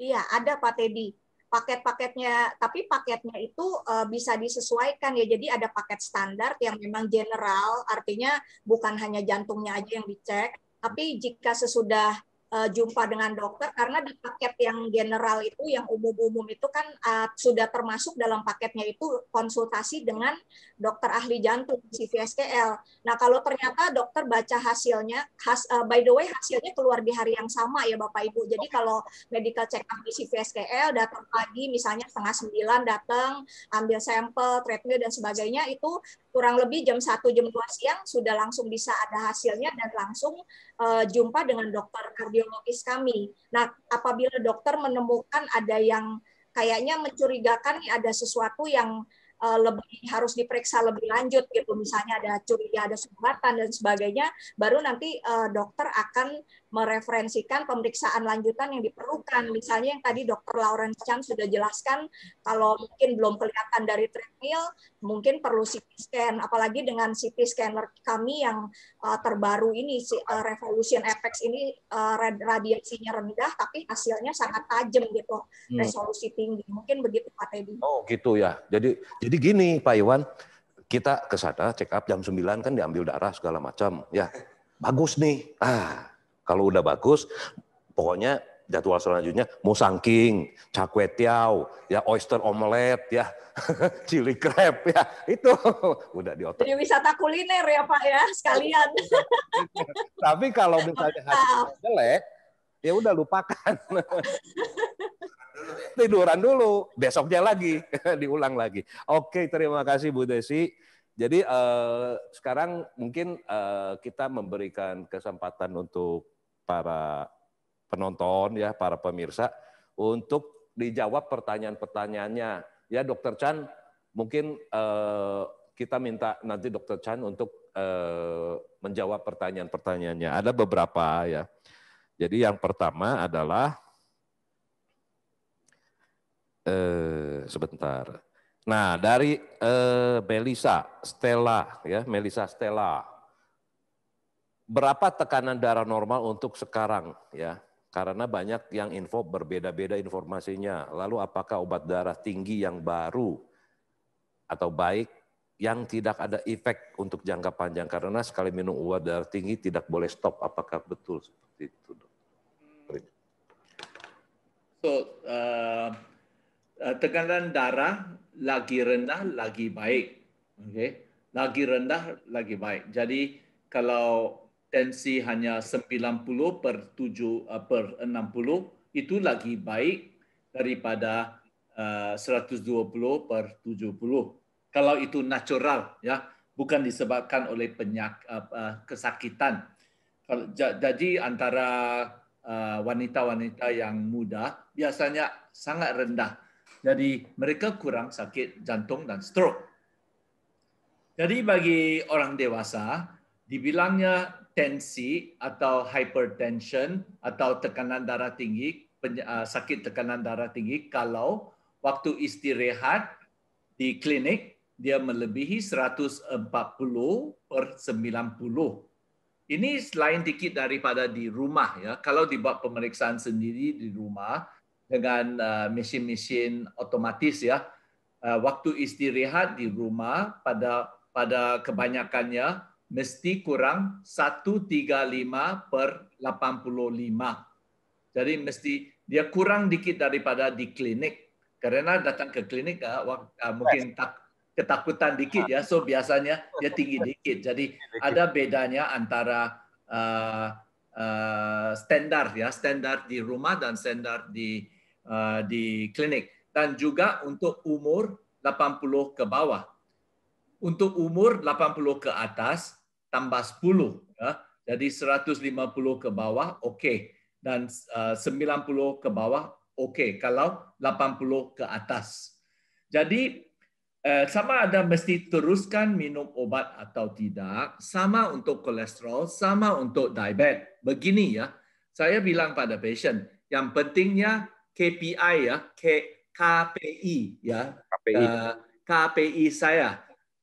Speaker 4: Iya, ada Pak Teddy. Paket-paketnya, tapi paketnya itu e, bisa disesuaikan ya. Jadi ada paket standar yang memang general, artinya bukan hanya jantungnya aja yang dicek, tapi jika sesudah uh, jumpa dengan dokter karena di paket yang general itu yang umum-umum itu kan uh, sudah termasuk dalam paketnya itu konsultasi dengan dokter ahli jantung CVSKL. Nah, kalau ternyata dokter baca hasilnya has, uh, by the way hasilnya keluar di hari yang sama ya Bapak Ibu. Jadi kalau medical check up di CVSKL datang pagi misalnya setengah sembilan datang ambil sampel, treadmill dan sebagainya itu kurang lebih jam satu jam dua siang sudah langsung bisa ada hasilnya dan langsung uh, jumpa dengan dokter kardiologis kami. Nah, apabila dokter menemukan ada yang kayaknya mencurigakan ada sesuatu yang uh, lebih harus diperiksa lebih lanjut gitu misalnya ada curiga ada sumbatan dan sebagainya baru nanti uh, dokter akan mereferensikan pemeriksaan lanjutan yang diperlukan. Misalnya yang tadi Dr. Lawrence Chan sudah jelaskan, kalau mungkin belum kelihatan dari treadmill, mungkin perlu CT scan. Apalagi dengan CT scanner kami yang uh, terbaru ini, si, uh, Revolution FX ini uh, radiasinya rendah, tapi hasilnya sangat tajam gitu, hmm. resolusi tinggi. Mungkin begitu Pak Teddy. Oh
Speaker 2: gitu ya. Jadi jadi gini Pak Iwan, kita ke sana check up jam 9 kan diambil darah segala macam ya. Bagus nih. Ah, kalau udah bagus, pokoknya jadwal selanjutnya musangking, cakwe tiao, ya oyster omelet, ya chili crab, ya itu udah di otak.
Speaker 4: Jadi wisata kuliner ya Pak ya sekalian.
Speaker 2: Tapi kalau misalnya hasilnya jelek, ya udah lupakan. Tiduran dulu, besoknya lagi diulang lagi. Oke, terima kasih Bu Desi. Jadi eh, sekarang mungkin eh, kita memberikan kesempatan untuk para penonton ya, para pemirsa untuk dijawab pertanyaan-pertanyaannya. Ya, Dokter Chan, mungkin eh, kita minta nanti Dokter Chan untuk eh, menjawab pertanyaan-pertanyaannya. Ada beberapa ya. Jadi yang pertama adalah eh, sebentar. Nah, dari eh, Melisa Stella ya, Melisa Stella berapa tekanan darah normal untuk sekarang ya karena banyak yang info berbeda-beda informasinya lalu apakah obat darah tinggi yang baru atau baik yang tidak ada efek untuk jangka panjang karena sekali minum obat darah tinggi tidak boleh stop apakah betul seperti itu
Speaker 3: so uh, tekanan darah lagi rendah lagi baik oke okay? lagi rendah lagi baik jadi kalau tensi hanya 90 per 7 eh, per 60 itu lagi baik daripada 120 eh, per 70. Kalau itu natural ya, bukan disebabkan oleh penyakit eh, kesakitan. Jadi antara wanita-wanita yang muda biasanya sangat rendah. Jadi mereka kurang sakit jantung dan stroke. Jadi bagi orang dewasa dibilangnya tensi atau hypertension atau tekanan darah tinggi, uh, sakit tekanan darah tinggi kalau waktu istirahat di klinik dia melebihi 140 per 90 ini selain dikit daripada di rumah ya. Kalau dibuat pemeriksaan sendiri di rumah dengan uh, mesin-mesin otomatis ya, uh, waktu istirahat di rumah pada pada kebanyakannya mesti kurang 135 per 85. Jadi mesti dia kurang dikit daripada di klinik. Karena datang ke klinik ah, ah, mungkin tak, ketakutan dikit ya, so biasanya dia tinggi dikit. Jadi ada bedanya antara uh, uh, standar ya, standar di rumah dan standar di uh, di klinik. Dan juga untuk umur 80 ke bawah. Untuk umur 80 ke atas, tambah 10. Ya. Jadi 150 ke bawah, oke. Okay. Dan eh, uh, 90 ke bawah, oke. Okay. Kalau 80 ke atas. Jadi eh, sama ada mesti teruskan minum obat atau tidak. Sama untuk kolesterol, sama untuk diabetes. Begini ya, saya bilang pada patient yang pentingnya KPI ya, K KPI ya, KPI, uh, eh, KPI saya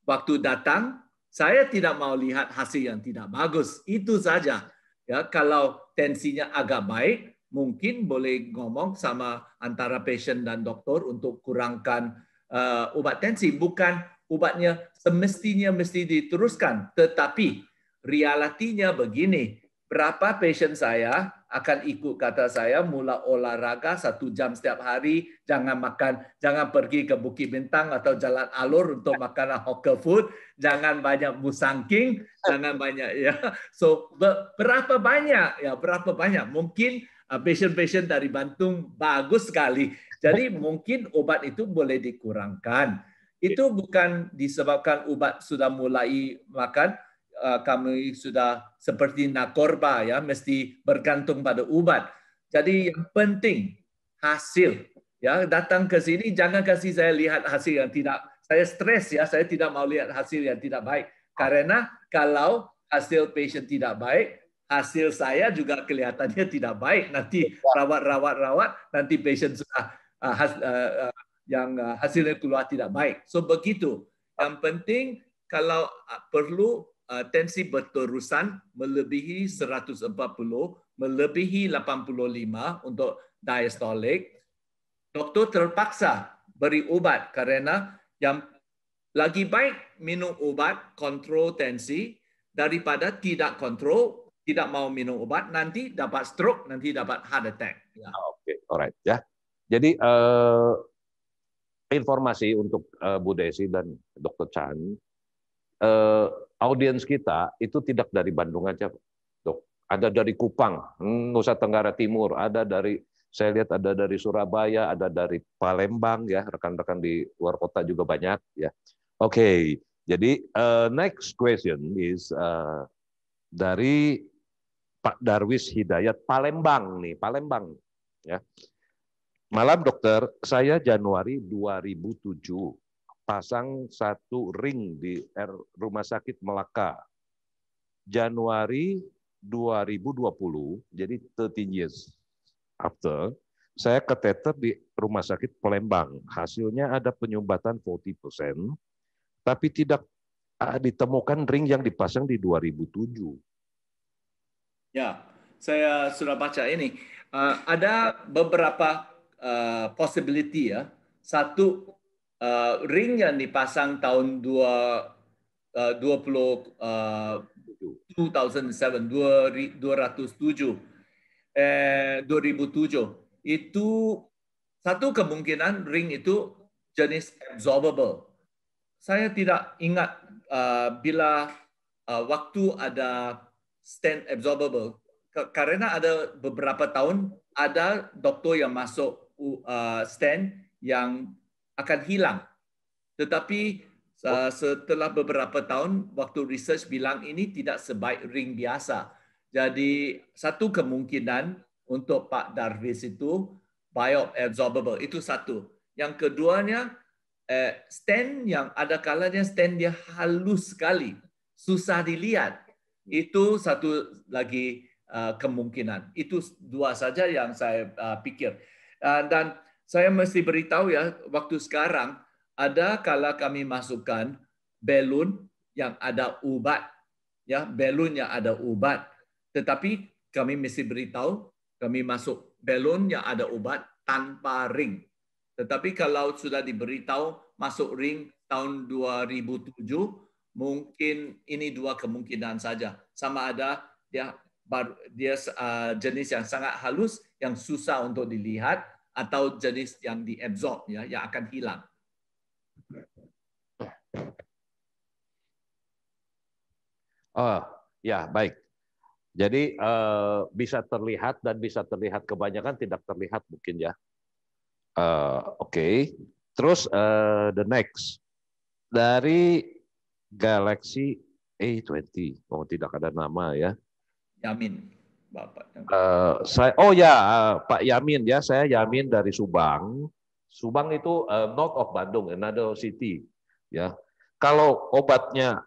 Speaker 3: waktu datang saya tidak mau lihat hasil yang tidak bagus. Itu saja. Ya, kalau tensinya agak baik, mungkin boleh ngomong sama antara pasien dan dokter untuk kurangkan uh, ubat tensi. Bukan ubatnya semestinya mesti diteruskan. Tetapi realitinya begini, berapa pasien saya akan ikut kata saya, mula olahraga satu jam setiap hari, jangan makan, jangan pergi ke Bukit Bintang atau jalan alur untuk makanan hawker food, jangan banyak musangking, jangan banyak ya. So berapa banyak ya berapa banyak? Mungkin uh, patient-patient dari Bantung bagus sekali. Jadi mungkin obat itu boleh dikurangkan. Itu bukan disebabkan ubat sudah mulai makan, Eh, kami sudah seperti nakorba ya mesti bergantung pada ubat. Jadi yang penting hasil ya datang ke sini jangan kasih saya lihat hasil yang tidak saya stres ya saya tidak mau lihat hasil yang tidak baik karena kalau hasil patient tidak baik hasil saya juga kelihatannya tidak baik nanti rawat rawat rawat nanti patient sudah eh, eh, yang hasilnya keluar tidak baik so begitu yang penting kalau perlu Eh, tensi berterusan melebihi 140, melebihi 85 untuk diastolik, doktor terpaksa beri ubat karena yang lagi baik minum ubat kontrol tensi daripada tidak kontrol, tidak mau minum ubat nanti dapat stroke, nanti dapat heart attack.
Speaker 2: Ya. Ah, Oke, okay. alright ya. Jadi uh, informasi untuk uh, Bu Desi dan Dr. Chan eh, audiens kita itu tidak dari Bandung aja, dok. Ada dari Kupang, hmm, Nusa Tenggara Timur, ada dari saya lihat ada dari Surabaya, ada dari Palembang ya, rekan-rekan di luar kota juga banyak ya. Oke, okay. jadi uh, next question is uh, dari Pak Darwis Hidayat Palembang nih, Palembang ya. Malam dokter, saya Januari 2007 pasang satu ring di Rumah Sakit Melaka. Januari 2020, jadi 13 years after, saya keteter di Rumah Sakit Palembang. Hasilnya ada penyumbatan 40%, tapi tidak ah, ditemukan ring yang dipasang di 2007.
Speaker 3: Ya, saya sudah baca ini. Uh, ada beberapa uh, possibility ya. Satu uh, ring yang dipasang tahun dua eh, puluh eh, dua ratus tujuh dua ribu tujuh itu satu kemungkinan ring itu jenis absorbable. Saya tidak ingat uh, bila uh, waktu ada stand absorbable karena ada beberapa tahun ada doktor yang masuk uh, stent yang akan hilang. Tetapi uh, setelah beberapa tahun, waktu research bilang ini tidak sebaik ring biasa. Jadi satu kemungkinan untuk Pak Darwis itu bioabsorbable. Itu satu. Yang keduanya, eh, stand yang ada kalanya stand dia halus sekali. Susah dilihat. Itu satu lagi uh, kemungkinan. Itu dua saja yang saya uh, pikir. Uh, dan saya mesti beritahu ya, waktu sekarang ada kala kami masukkan belun yang ada ubat, ya belun yang ada ubat. Tetapi kami mesti beritahu kami masuk belun yang ada ubat tanpa ring. Tetapi kalau sudah diberitahu masuk ring tahun 2007, mungkin ini dua kemungkinan saja. Sama ada dia dia ah, jenis yang sangat halus yang susah untuk dilihat atau jenis yang diabsorb ya yang akan hilang.
Speaker 2: Oh, ya baik. Jadi uh, bisa terlihat dan bisa terlihat kebanyakan tidak terlihat mungkin ya. Uh, Oke. Okay. Terus uh, the next dari Galaxy A20. Oh tidak ada nama ya.
Speaker 3: Yamin. Bapak.
Speaker 2: Uh, eh, saya oh ya uh, Pak Yamin ya saya Yamin dari Subang. Subang itu uh, north of Bandung, another city ya. Kalau obatnya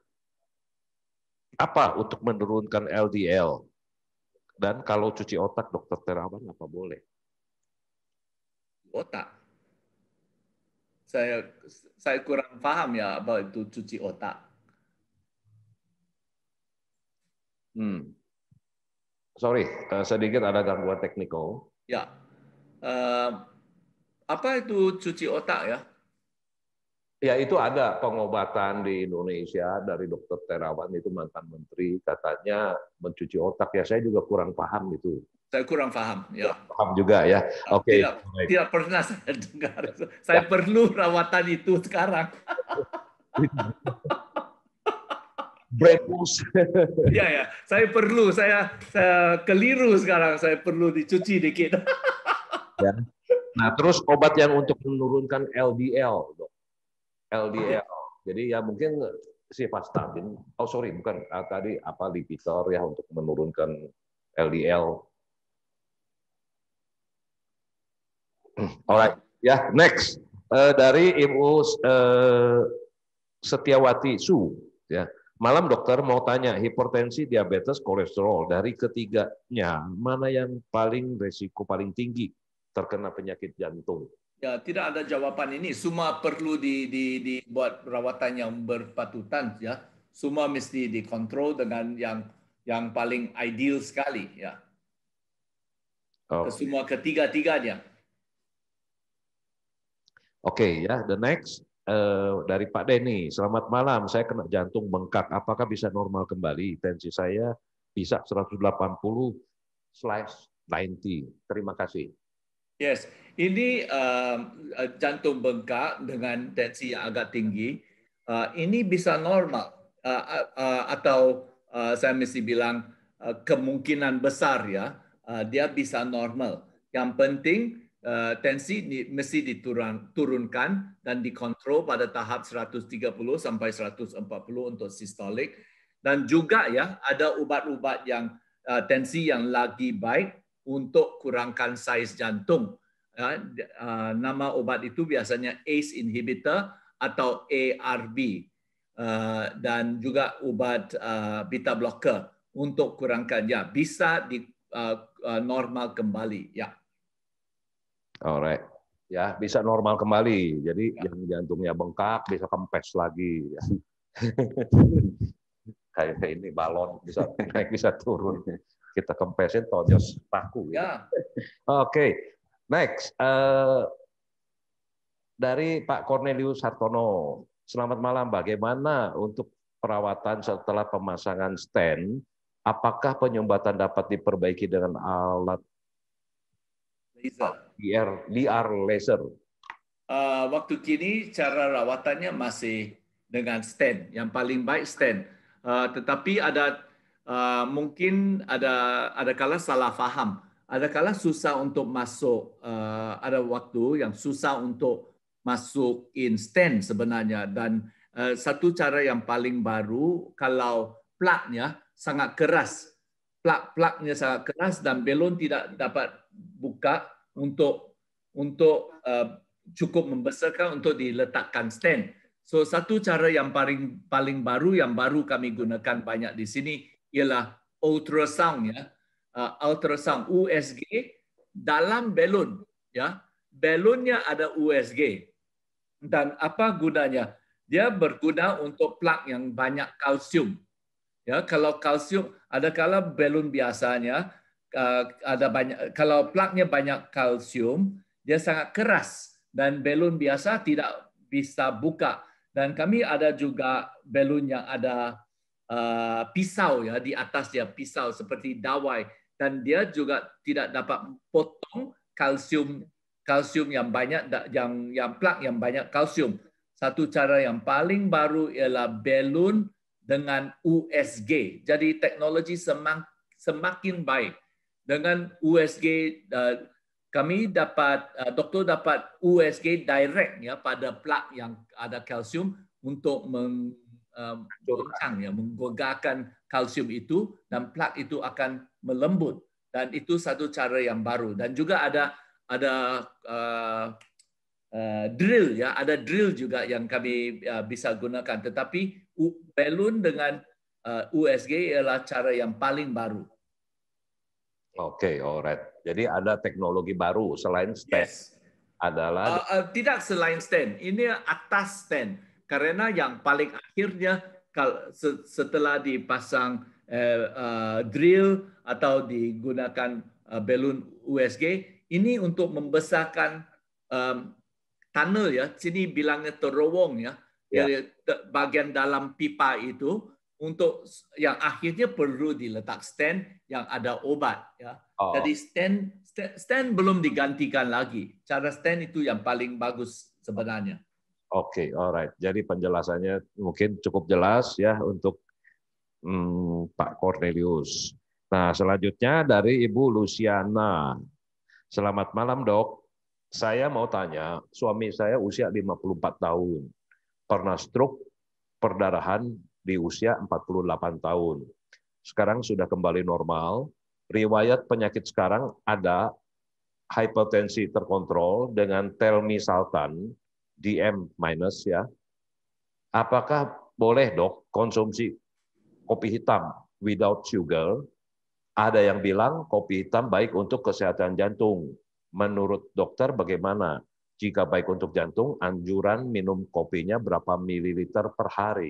Speaker 2: apa untuk menurunkan LDL? Dan kalau cuci otak dokter Terawan apa boleh? Otak.
Speaker 3: Saya saya kurang paham ya apa itu cuci otak.
Speaker 2: Hmm. Sorry, eh, sedikit ada gangguan teknikal.
Speaker 3: Ya. Eh, apa itu
Speaker 2: cuci otak ya? Ya itu ada pengobatan di Indonesia dari Dokter Terawan itu mantan menteri katanya mencuci otak ya saya juga kurang paham itu.
Speaker 3: Saya kurang paham ya.
Speaker 2: Paham juga ya. Oke. Okay. Tidak,
Speaker 3: tidak pernah saya dengar. Ya. Saya ya. perlu rawatan itu sekarang.
Speaker 2: brand loose. ya
Speaker 3: ya, saya perlu, saya, saya keliru
Speaker 2: sekarang, saya perlu dicuci dikit. ya. Nah terus obat yang untuk menurunkan LDL, LDL. Jadi ya mungkin si sivastatin. Oh sorry, bukan ah, tadi apa Lipitor ya untuk menurunkan LDL. Alright, ya yeah, next uh, dari Ibu uh, Setiawati Su ya. Malam dokter mau tanya, hipertensi, diabetes, kolesterol, dari ketiganya, mana yang paling resiko paling tinggi terkena penyakit jantung?
Speaker 3: Ya, tidak ada jawaban ini. Semua perlu di, di, dibuat perawatan yang berpatutan ya. Semua mesti dikontrol dengan yang yang paling ideal sekali ya. Oh. Semua ketiga-tiganya.
Speaker 2: Oke okay, ya, the next uh, dari Pak Denny. Selamat malam, saya kena jantung bengkak. Apakah bisa normal kembali? Tensi saya bisa 180 slash 90. Terima kasih.
Speaker 3: Yes, ini uh, jantung bengkak dengan tensi yang agak tinggi. Uh, ini bisa normal uh, uh, atau uh, saya mesti bilang uh, kemungkinan besar ya uh, dia bisa normal. Yang penting Eh, tensi di, mesti diturunkan dan dikontrol pada tahap 130 sampai 140 untuk sistolik dan juga ya ada obat-obat yang uh, tensi yang lagi baik untuk kurangkan saiz jantung. uh, nama obat itu biasanya ACE inhibitor atau ARB uh, dan juga obat uh, beta blocker untuk kurangkan ya bisa di uh, normal kembali ya.
Speaker 2: Alright. Ya, bisa normal kembali. Jadi ya. yang jantungnya bengkak bisa kempes lagi ya. Kayak ini balon bisa naik bisa turun. Kita kempesin tojos paku. Ya. Oke. Okay. Next. Uh, dari Pak Cornelius Hartono. Selamat malam. Bagaimana untuk perawatan setelah pemasangan stand? Apakah penyumbatan dapat diperbaiki dengan alat laser? DR, DR laser.
Speaker 3: Uh, waktu kini cara rawatannya masih dengan stand, Yang paling baik stand. Uh, tetapi ada uh, mungkin ada ada kala salah faham. Ada kala susah untuk masuk. Uh, ada waktu yang susah untuk masuk in stent sebenarnya dan uh, satu cara yang paling baru kalau plaknya sangat keras plak-plaknya sangat keras dan belon tidak dapat buka untuk untuk uh, cukup membesarkan untuk diletakkan stand. So satu cara yang paling paling baru yang baru kami gunakan banyak di sini ialah ultrasound ya. Uh, ultrasound USG dalam balon ya. Balonnya ada USG. Dan apa gunanya? Dia berguna untuk plak yang banyak kalsium. Ya, kalau kalsium ada kala balon biasanya Eh, ada banyak kalau plaknya banyak kalsium, dia sangat keras dan belun biasa tidak bisa buka. Dan kami ada juga belun yang ada uh, pisau ya di atas dia pisau seperti dawai dan dia juga tidak dapat potong kalsium kalsium yang banyak yang yang plak yang banyak kalsium. Satu cara yang paling baru ialah belun dengan USG. Jadi teknologi semak, semakin baik. dengan USG uh, kami dapat uh, doktor dapat USG direct ya pada plak yang ada kalsium untuk meng uh, ya menggogakan kalsium itu dan plak itu akan melembut dan itu satu cara yang baru dan juga ada ada uh, uh, drill ya ada drill juga yang kami uh, bisa gunakan tetapi balloon dengan uh, USG ialah cara yang paling baru
Speaker 2: Oke, okay, alright. Jadi ada teknologi baru selain stand. Yes. Adalah uh,
Speaker 3: uh, tidak selain stand. Ini atas stand. Karena yang paling akhirnya setelah dipasang uh, uh, drill atau digunakan uh, balon USG, ini untuk membesarkan um, tunnel ya. Sini bilangnya terowong ya. Yeah. Ya. bagian dalam pipa itu untuk yang akhirnya perlu diletak stand yang ada obat ya. Oh. Jadi stand stand stand belum digantikan lagi. Cara stand itu yang paling bagus
Speaker 2: sebenarnya. Oke, okay, alright. Jadi penjelasannya mungkin cukup jelas ya untuk hmm, Pak Cornelius. Nah, selanjutnya dari Ibu Luciana. Selamat malam, Dok. Saya mau tanya, suami saya usia 54 tahun, pernah stroke, perdarahan, di usia 48 tahun. Sekarang sudah kembali normal. Riwayat penyakit sekarang ada hipertensi terkontrol dengan telmisaltan DM minus ya. Apakah boleh dok konsumsi kopi hitam without sugar? Ada yang bilang kopi hitam baik untuk kesehatan jantung. Menurut dokter bagaimana? Jika baik untuk jantung, anjuran minum kopinya berapa mililiter per hari?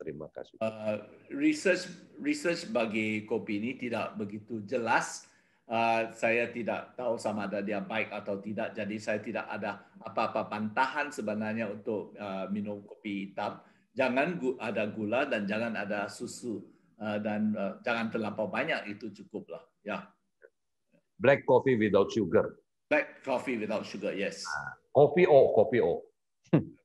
Speaker 2: Terima kasih.
Speaker 3: Uh, research research bagi kopi ini tidak begitu jelas. Uh, saya tidak tahu sama ada dia baik atau tidak. Jadi saya tidak ada apa-apa pantahan sebenarnya untuk uh, minum kopi hitam. Jangan gu ada gula dan jangan ada susu uh, dan uh, jangan terlampau banyak itu cukuplah. Ya.
Speaker 2: Black coffee without sugar.
Speaker 3: Black coffee without sugar, yes. Ah,
Speaker 2: kopi O, kopi O.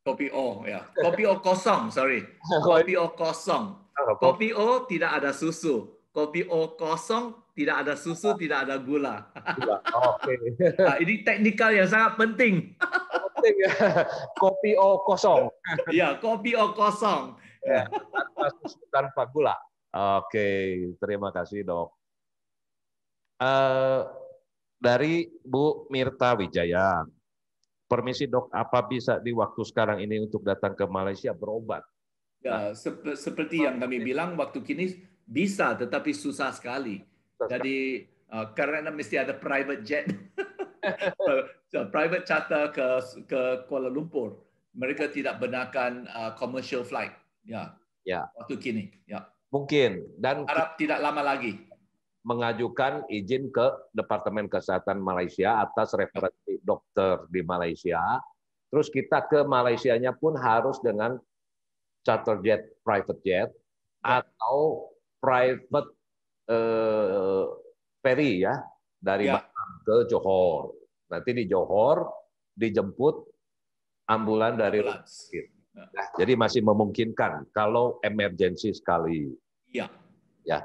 Speaker 3: Kopi O ya. Kopi O kosong, sorry. Kopi O kosong. Ah, kopi O tidak ada susu. Kopi O kosong tidak ada susu, tidak ada gula. Oke. Nah, ini teknikal yang sangat penting. Penting ya. Kopi O kosong. ya kopi O kosong. Ya, tanpa susu,
Speaker 2: tanpa gula. Oke, terima kasih dok. Uh, dari Bu Mirta Wijaya. Permisi dok, apa bisa di waktu sekarang ini untuk datang ke Malaysia berobat?
Speaker 3: Ya, nah. sep seperti yang kami bilang waktu kini bisa, tetapi susah sekali. Jadi uh, karena mesti ada private jet, private charter ke ke Kuala Lumpur. Mereka tidak benarkan uh, commercial flight.
Speaker 2: Ya. Ya. Waktu kini. Ya. Mungkin dan harap tidak lama lagi mengajukan izin ke Departemen Kesehatan Malaysia atas referensi dokter di Malaysia. Terus kita ke Malaysianya pun harus dengan charter jet, private jet, ya. atau private eh, ferry ya dari ya. ke Johor. Nanti di Johor dijemput ambulan dari rumah ya. Nah, jadi masih memungkinkan kalau emergensi sekali. Iya. Ya. ya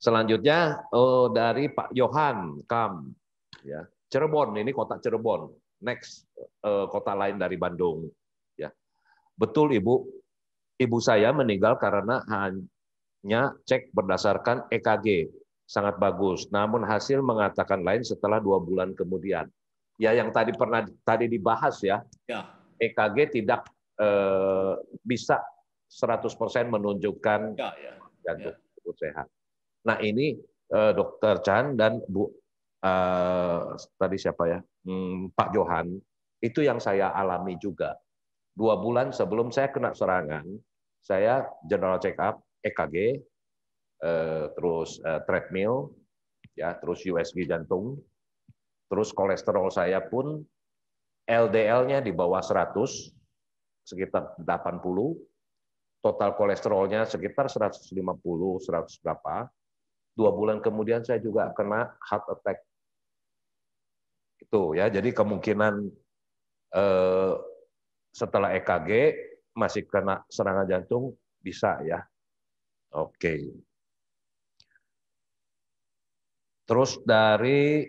Speaker 2: Selanjutnya oh, dari Pak Johan Kam, ya Cirebon ini kota Cirebon, next eh, kota lain dari Bandung, ya betul ibu, ibu saya meninggal karena hanya cek berdasarkan EKG sangat bagus, namun hasil mengatakan lain setelah dua bulan kemudian. Ya yang tadi pernah tadi dibahas ya, ya. EKG tidak eh, bisa 100% menunjukkan ya, ya. jantung ya. sehat. Nah ini uh, Dokter Chan dan Bu eh, tadi siapa ya hmm, Pak Johan itu yang saya alami juga. Dua bulan sebelum saya kena serangan, saya general check up, EKG, eh, terus uh, treadmill, ya, terus USG jantung, terus kolesterol saya pun LDL-nya di bawah 100, sekitar 80, total kolesterolnya sekitar 150, 100 berapa, dua bulan kemudian saya juga kena heart attack. Itu ya, jadi kemungkinan eh, setelah EKG masih kena serangan jantung bisa ya. Oke. Terus dari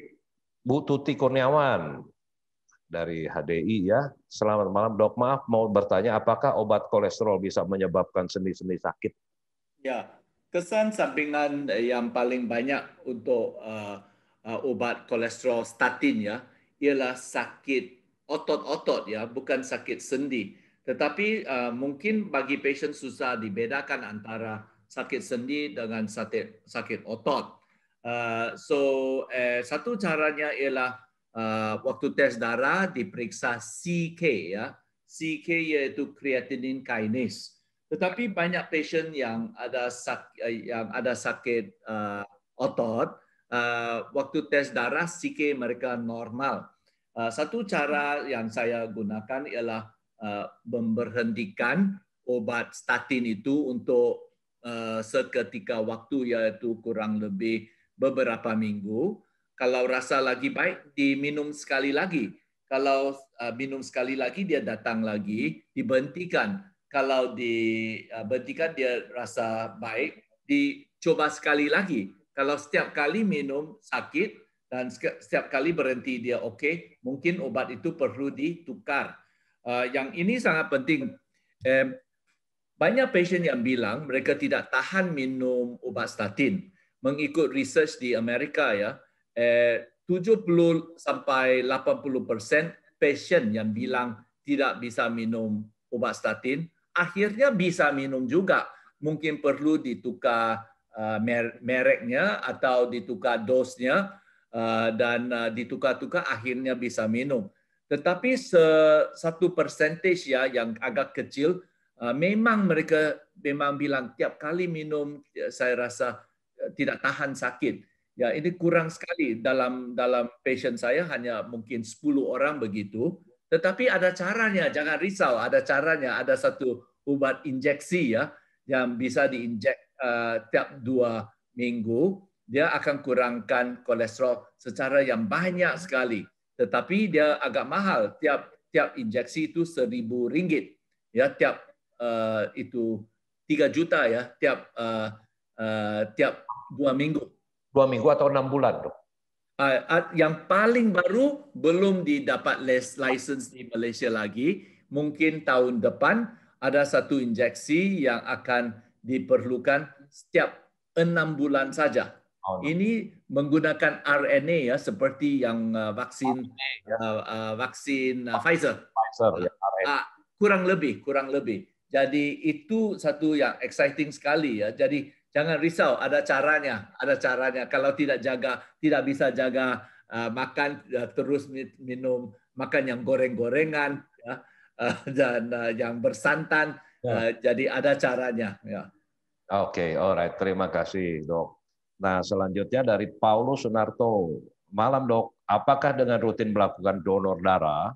Speaker 2: Bu Tuti Kurniawan dari HDI ya. Selamat malam dok, maaf mau bertanya apakah obat kolesterol bisa menyebabkan sendi-sendi sakit?
Speaker 3: Ya, kesan sampingan eh, yang paling banyak untuk uh, eh, eh, uh, obat kolesterol statin ya ialah sakit otot-otot ya, bukan sakit sendi. Tetapi uh, mungkin bagi pasien susah dibedakan antara sakit sendi dengan sakit sakit otot. Uh, so eh, satu caranya ialah uh, waktu tes darah diperiksa CK ya. CK iaitu creatinine kinase. Tetapi banyak pasien yang ada sak, eh, yang ada sakit uh, otot, uh, waktu tes darah CK mereka normal. Uh, satu cara yang saya gunakan ialah uh, memberhentikan obat statin itu untuk uh, seketika waktu yaitu kurang lebih beberapa minggu. Kalau rasa lagi baik diminum sekali lagi. Kalau uh, minum sekali lagi dia datang lagi dibentikan kalau di eh, berhentikan dia rasa baik, dicoba sekali lagi. Kalau setiap kali minum sakit dan setiap kali berhenti dia oke, okay, mungkin obat itu perlu ditukar. Uh, yang ini sangat penting. Eh, banyak pasien yang bilang mereka tidak tahan minum obat statin. Mengikut research di Amerika ya, eh, 70 sampai 80 persen pasien yang bilang tidak bisa minum obat statin akhirnya bisa minum juga. Mungkin perlu ditukar eh, mereknya atau ditukar dosnya eh, dan eh, ditukar-tukar akhirnya bisa minum. Tetapi satu persentase ya yang agak kecil memang mereka memang bilang tiap kali minum saya rasa tidak tahan sakit. Ya ini kurang sekali dalam dalam pasien saya hanya mungkin 10 orang begitu tetapi ada caranya, jangan risau, ada caranya, ada satu obat injeksi ya yang bisa diinjek uh, tiap dua minggu, dia akan kurangkan kolesterol secara yang banyak sekali. Tetapi dia agak mahal, tiap tiap injeksi itu seribu ringgit, ya tiap uh, itu tiga juta ya tiap uh, uh, tiap dua minggu. Dua minggu atau enam bulan dok? Ah, ah, yang paling baru belum didapat license di Malaysia lagi. Mungkin tahun depan ada satu injeksi yang akan diperlukan setiap enam bulan saja. Ini menggunakan RNA ya seperti yang ah, vaksin RNA, ya. vaksin Pfizer. Pfizer ya, kurang lebih, kurang lebih. Jadi itu satu yang exciting sekali ya. Jadi Jangan risau, ada caranya, ada caranya. Kalau tidak jaga, tidak bisa jaga uh, makan uh, terus minum makan yang goreng-gorengan ya, uh, dan uh, yang bersantan. Ya. Uh, Jadi ada caranya. Ya.
Speaker 2: Oke, okay, alright. Terima kasih, dok. Nah, selanjutnya dari Paulo Sunarto. Malam, dok. Apakah dengan rutin melakukan donor darah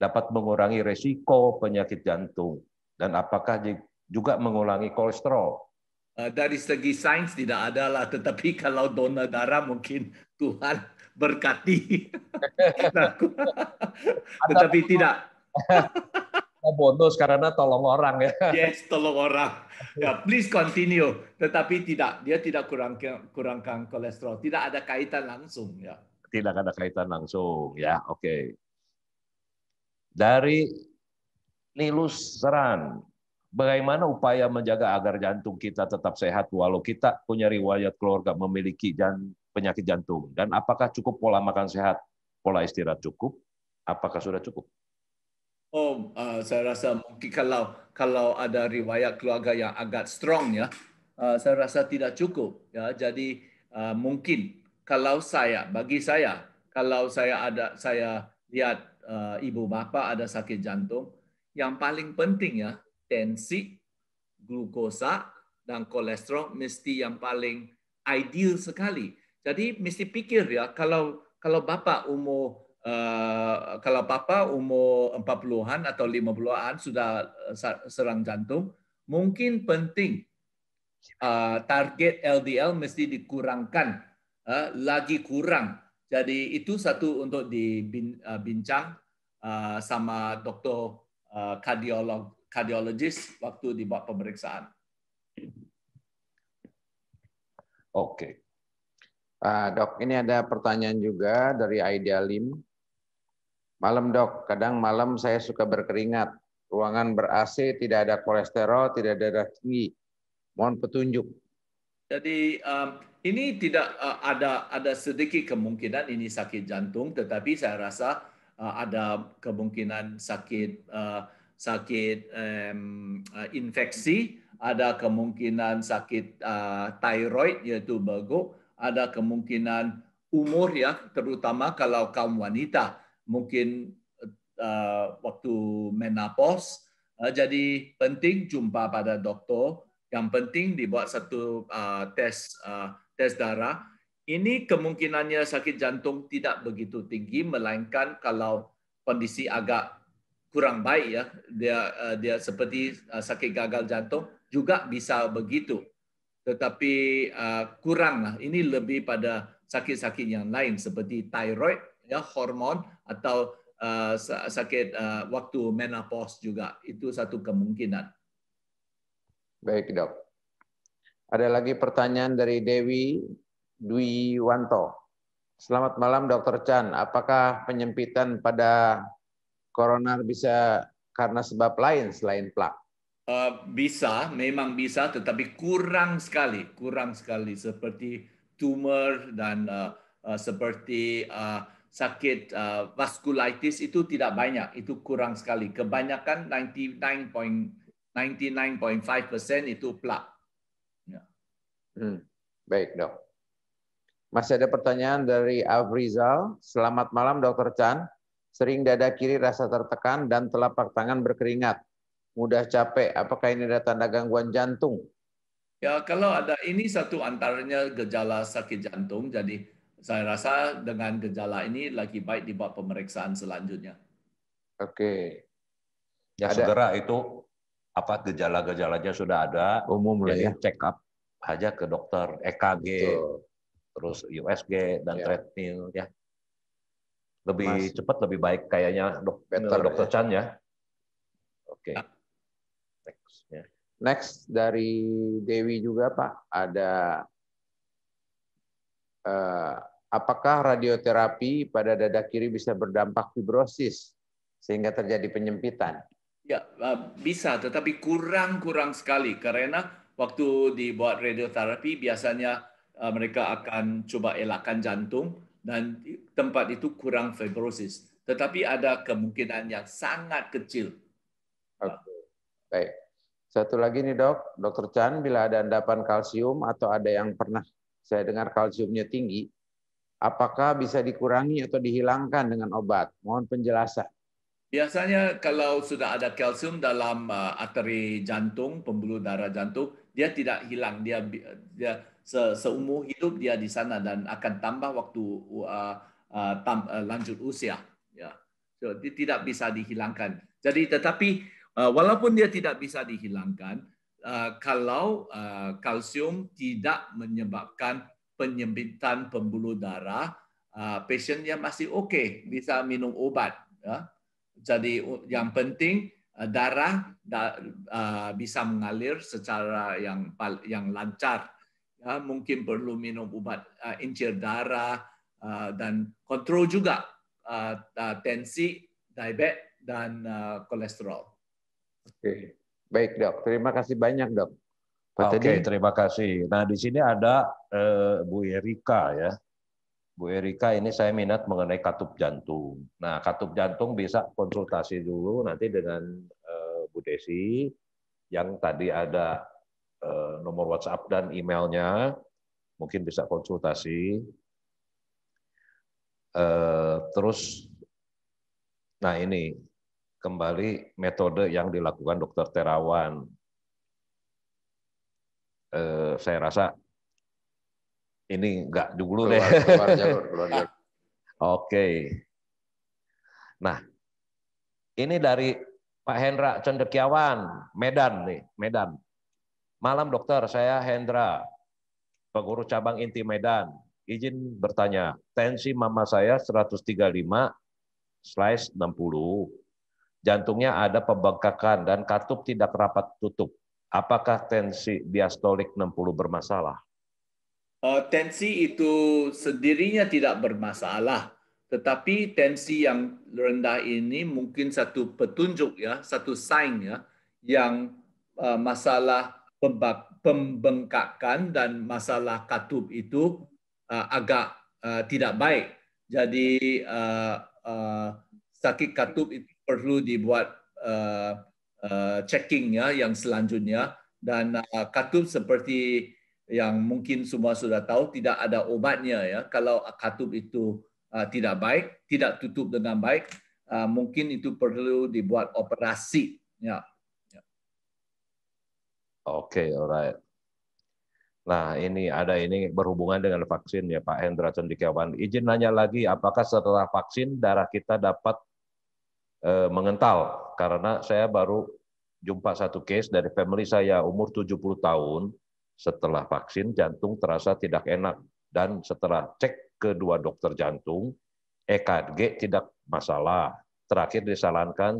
Speaker 2: dapat mengurangi resiko penyakit jantung? Dan apakah juga mengulangi kolesterol? Eh, dari segi sains tidak ada lah, tetapi kalau donor darah mungkin Tuhan
Speaker 3: berkati. Nah, tetapi tidak. bonus karena tolong orang ya. Yes, tolong orang. Ya, please continue. Tetapi tidak, dia tidak kurang kurangkan kolesterol. Tidak ada kaitan langsung ya.
Speaker 2: Tidak ada kaitan langsung ya. Oke. Okay. Dari Nilus Seran, bagaimana upaya menjaga agar jantung kita tetap sehat walau kita punya riwayat keluarga memiliki dan penyakit jantung dan apakah cukup pola makan sehat, pola istirahat cukup, apakah sudah cukup?
Speaker 3: Oh, uh, saya rasa mungkin kalau kalau ada riwayat keluarga yang agak strong ya, uh, saya rasa tidak cukup ya. Jadi uh, mungkin kalau saya bagi saya kalau saya ada saya lihat uh, ibu bapa ada sakit jantung, yang paling penting ya tensi, glukosa, dan kolesterol mesti yang paling ideal sekali. Jadi mesti pikir ya kalau kalau bapak umur uh, kalau bapak umur 40-an atau lima puluhan sudah eh, serang jantung, mungkin penting uh, target LDL mesti dikurangkan uh, lagi kurang. Jadi itu satu untuk dibincang uh, sama dokter uh, kardiolog kardiologis waktu dibuat pemeriksaan.
Speaker 5: Oke. Okay. Uh, dok, ini ada pertanyaan juga dari Aida Lim. Malam dok, kadang malam saya suka berkeringat. Ruangan ber-AC, tidak ada kolesterol, tidak ada darah tinggi. Mohon petunjuk.
Speaker 3: Jadi um, ini tidak uh, ada ada sedikit kemungkinan ini sakit jantung, tetapi saya rasa uh, ada kemungkinan sakit uh, sakit um, infeksi, ada kemungkinan sakit uh, eh, tiroid yaitu bago, ada kemungkinan umur ya, terutama kalau kaum wanita mungkin uh, waktu menopause. Uh, jadi penting jumpa pada dokter. Yang penting dibuat satu uh, tes uh, tes darah. Ini kemungkinannya sakit jantung tidak begitu tinggi, melainkan kalau kondisi agak kurang baik ya dia uh, dia seperti uh, sakit gagal jantung juga bisa begitu tetapi uh, kurang lah ini lebih pada sakit-sakit yang lain seperti tiroid ya hormon atau uh, sakit uh, waktu menopause juga itu satu kemungkinan
Speaker 5: baik dok ada lagi pertanyaan dari Dewi Dwi Wanto Selamat malam Dr. Chan. Apakah penyempitan pada corona bisa karena sebab lain selain plak?
Speaker 3: Uh, eh, bisa, memang bisa, tetapi kurang sekali, kurang sekali seperti tumor dan uh, uh, seperti uh, sakit uh, vaskulitis itu tidak banyak, itu kurang sekali. Kebanyakan 99.5% itu plak. Yeah.
Speaker 5: Hmm. Baik dok. Masih ada pertanyaan dari Avrizal. Selamat malam Dokter Chan. Sering dada kiri rasa tertekan dan telapak tangan berkeringat. Mudah capek. Apakah ini ada tanda gangguan jantung?
Speaker 3: Ya, kalau ada ini satu antaranya gejala sakit jantung. Jadi saya rasa dengan gejala ini lagi baik dibuat pemeriksaan selanjutnya.
Speaker 2: Oke. Ya, ada. segera itu apa gejala-gejalanya sudah ada. Umum lah ya. Check up aja ke dokter EKG, Betul. terus USG dan ya. treadmill ya lebih Masih. cepat lebih baik kayaknya dok, eh, Better, ya. dokter ya. Chan ya. Oke. Okay. Ah. Next.
Speaker 5: Next dari Dewi juga Pak ada uh, apakah radioterapi pada dada kiri bisa berdampak fibrosis sehingga terjadi penyempitan?
Speaker 3: Ya eh, bisa, tetapi kurang kurang sekali karena waktu dibuat radioterapi biasanya mereka akan coba elakkan jantung dan tempat itu kurang fibrosis. Tetapi ada kemungkinan yang sangat kecil.
Speaker 5: Okay. Baik. Satu lagi nih dok, dokter Chan, bila ada endapan kalsium atau ada yang pernah saya dengar kalsiumnya tinggi, apakah bisa dikurangi atau dihilangkan dengan obat? Mohon penjelasan.
Speaker 3: Biasanya kalau sudah ada kalsium dalam uh, arteri jantung, pembuluh darah jantung, dia tidak hilang, dia dia se seumur hidup dia di sana dan akan tambah waktu uh, uh, tam, uh, lanjut usia. Ya. So, tidak bisa dihilangkan. Jadi tetapi uh, walaupun dia tidak bisa dihilangkan, uh, kalau uh, kalsium tidak menyebabkan penyempitan pembuluh darah, uh, pasiennya masih oke, okay, bisa minum obat. Ya. Jadi yang penting uh, darah uh, bisa mengalir secara yang yang lancar ya mungkin perlu minum obat uh, incir darah uh, dan kontrol juga uh, uh, tensi, diabetes dan uh, kolesterol.
Speaker 2: Oke,
Speaker 5: baik dok. Terima kasih banyak dok. Oke, okay,
Speaker 2: terima kasih. Nah di sini ada uh, Bu Erika ya. Bu Erika ini saya minat mengenai katup jantung. Nah katup jantung bisa konsultasi dulu nanti dengan uh, Bu Desi yang tadi ada Eh, nomor WhatsApp dan emailnya, mungkin bisa konsultasi. Eh, terus, nah ini kembali metode yang dilakukan Dokter Terawan. Eh, saya rasa ini enggak dulu deh. Keluar Oke. Nah, ini dari Pak Hendra Cendekiawan, Medan nih, Medan. Malam dokter, saya Hendra, pengurus cabang inti Medan. Izin bertanya, tensi mama saya 135 slice 60. Jantungnya ada pembengkakan dan katup tidak rapat tutup. Apakah tensi diastolik 60 bermasalah?
Speaker 3: Eh, tensi itu sendirinya tidak bermasalah, tetapi tensi yang rendah ini mungkin satu petunjuk ya, satu sign ya, yang eh, masalah pembengkakan dan masalah katup itu uh, agak uh, tidak baik. Jadi uh, uh, sakit katup itu perlu dibuat uh, uh, checking ya yang selanjutnya dan uh, katub seperti yang mungkin semua sudah tahu tidak ada obatnya ya. Kalau katup itu uh, tidak baik, tidak tutup dengan baik, uh, mungkin itu perlu dibuat operasi ya
Speaker 2: Oke, okay, alright. Nah, ini ada ini berhubungan dengan vaksin ya Pak Hendra Cendikiawan. Izin nanya lagi, apakah setelah vaksin darah kita dapat e, mengental? Karena saya baru jumpa satu case dari family saya umur 70 tahun, setelah vaksin jantung terasa tidak enak dan setelah cek kedua dokter jantung EKG tidak masalah. Terakhir disarankan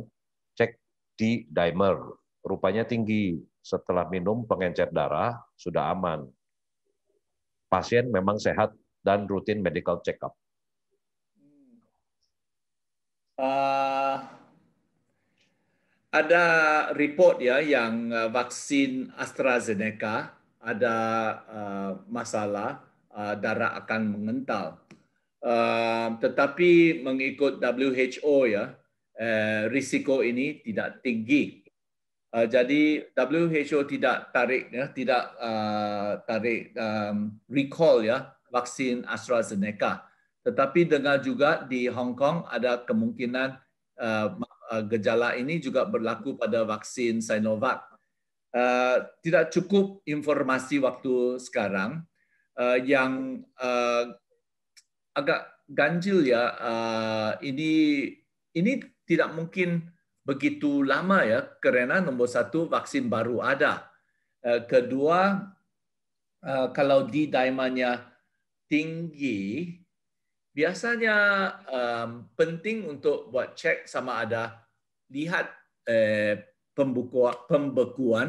Speaker 2: cek di dimer, rupanya tinggi setelah minum pengencer darah sudah aman. Pasien memang sehat dan rutin medical check-up.
Speaker 3: Uh, ada report ya yang ah, vaksin AstraZeneca ada uh, masalah uh, darah akan mengental. Uh, tetapi mengikut WHO ya, uh, risiko ini tidak tinggi Uh, jadi WHO tidak tarik ya, tidak uh, tarik um, recall ya vaksin AstraZeneca. Tetapi dengar juga di Hong Kong ada kemungkinan uh, uh, gejala ini juga berlaku pada vaksin Sinovac. Uh, tidak cukup informasi waktu sekarang uh, yang uh, agak ganjil ya uh, ini ini tidak mungkin begitu lama ya karena nomor satu vaksin baru ada. Eh, kedua, eh, kalau di daimannya tinggi, biasanya eh, penting untuk buat cek sama ada lihat pembekuan, pembekuan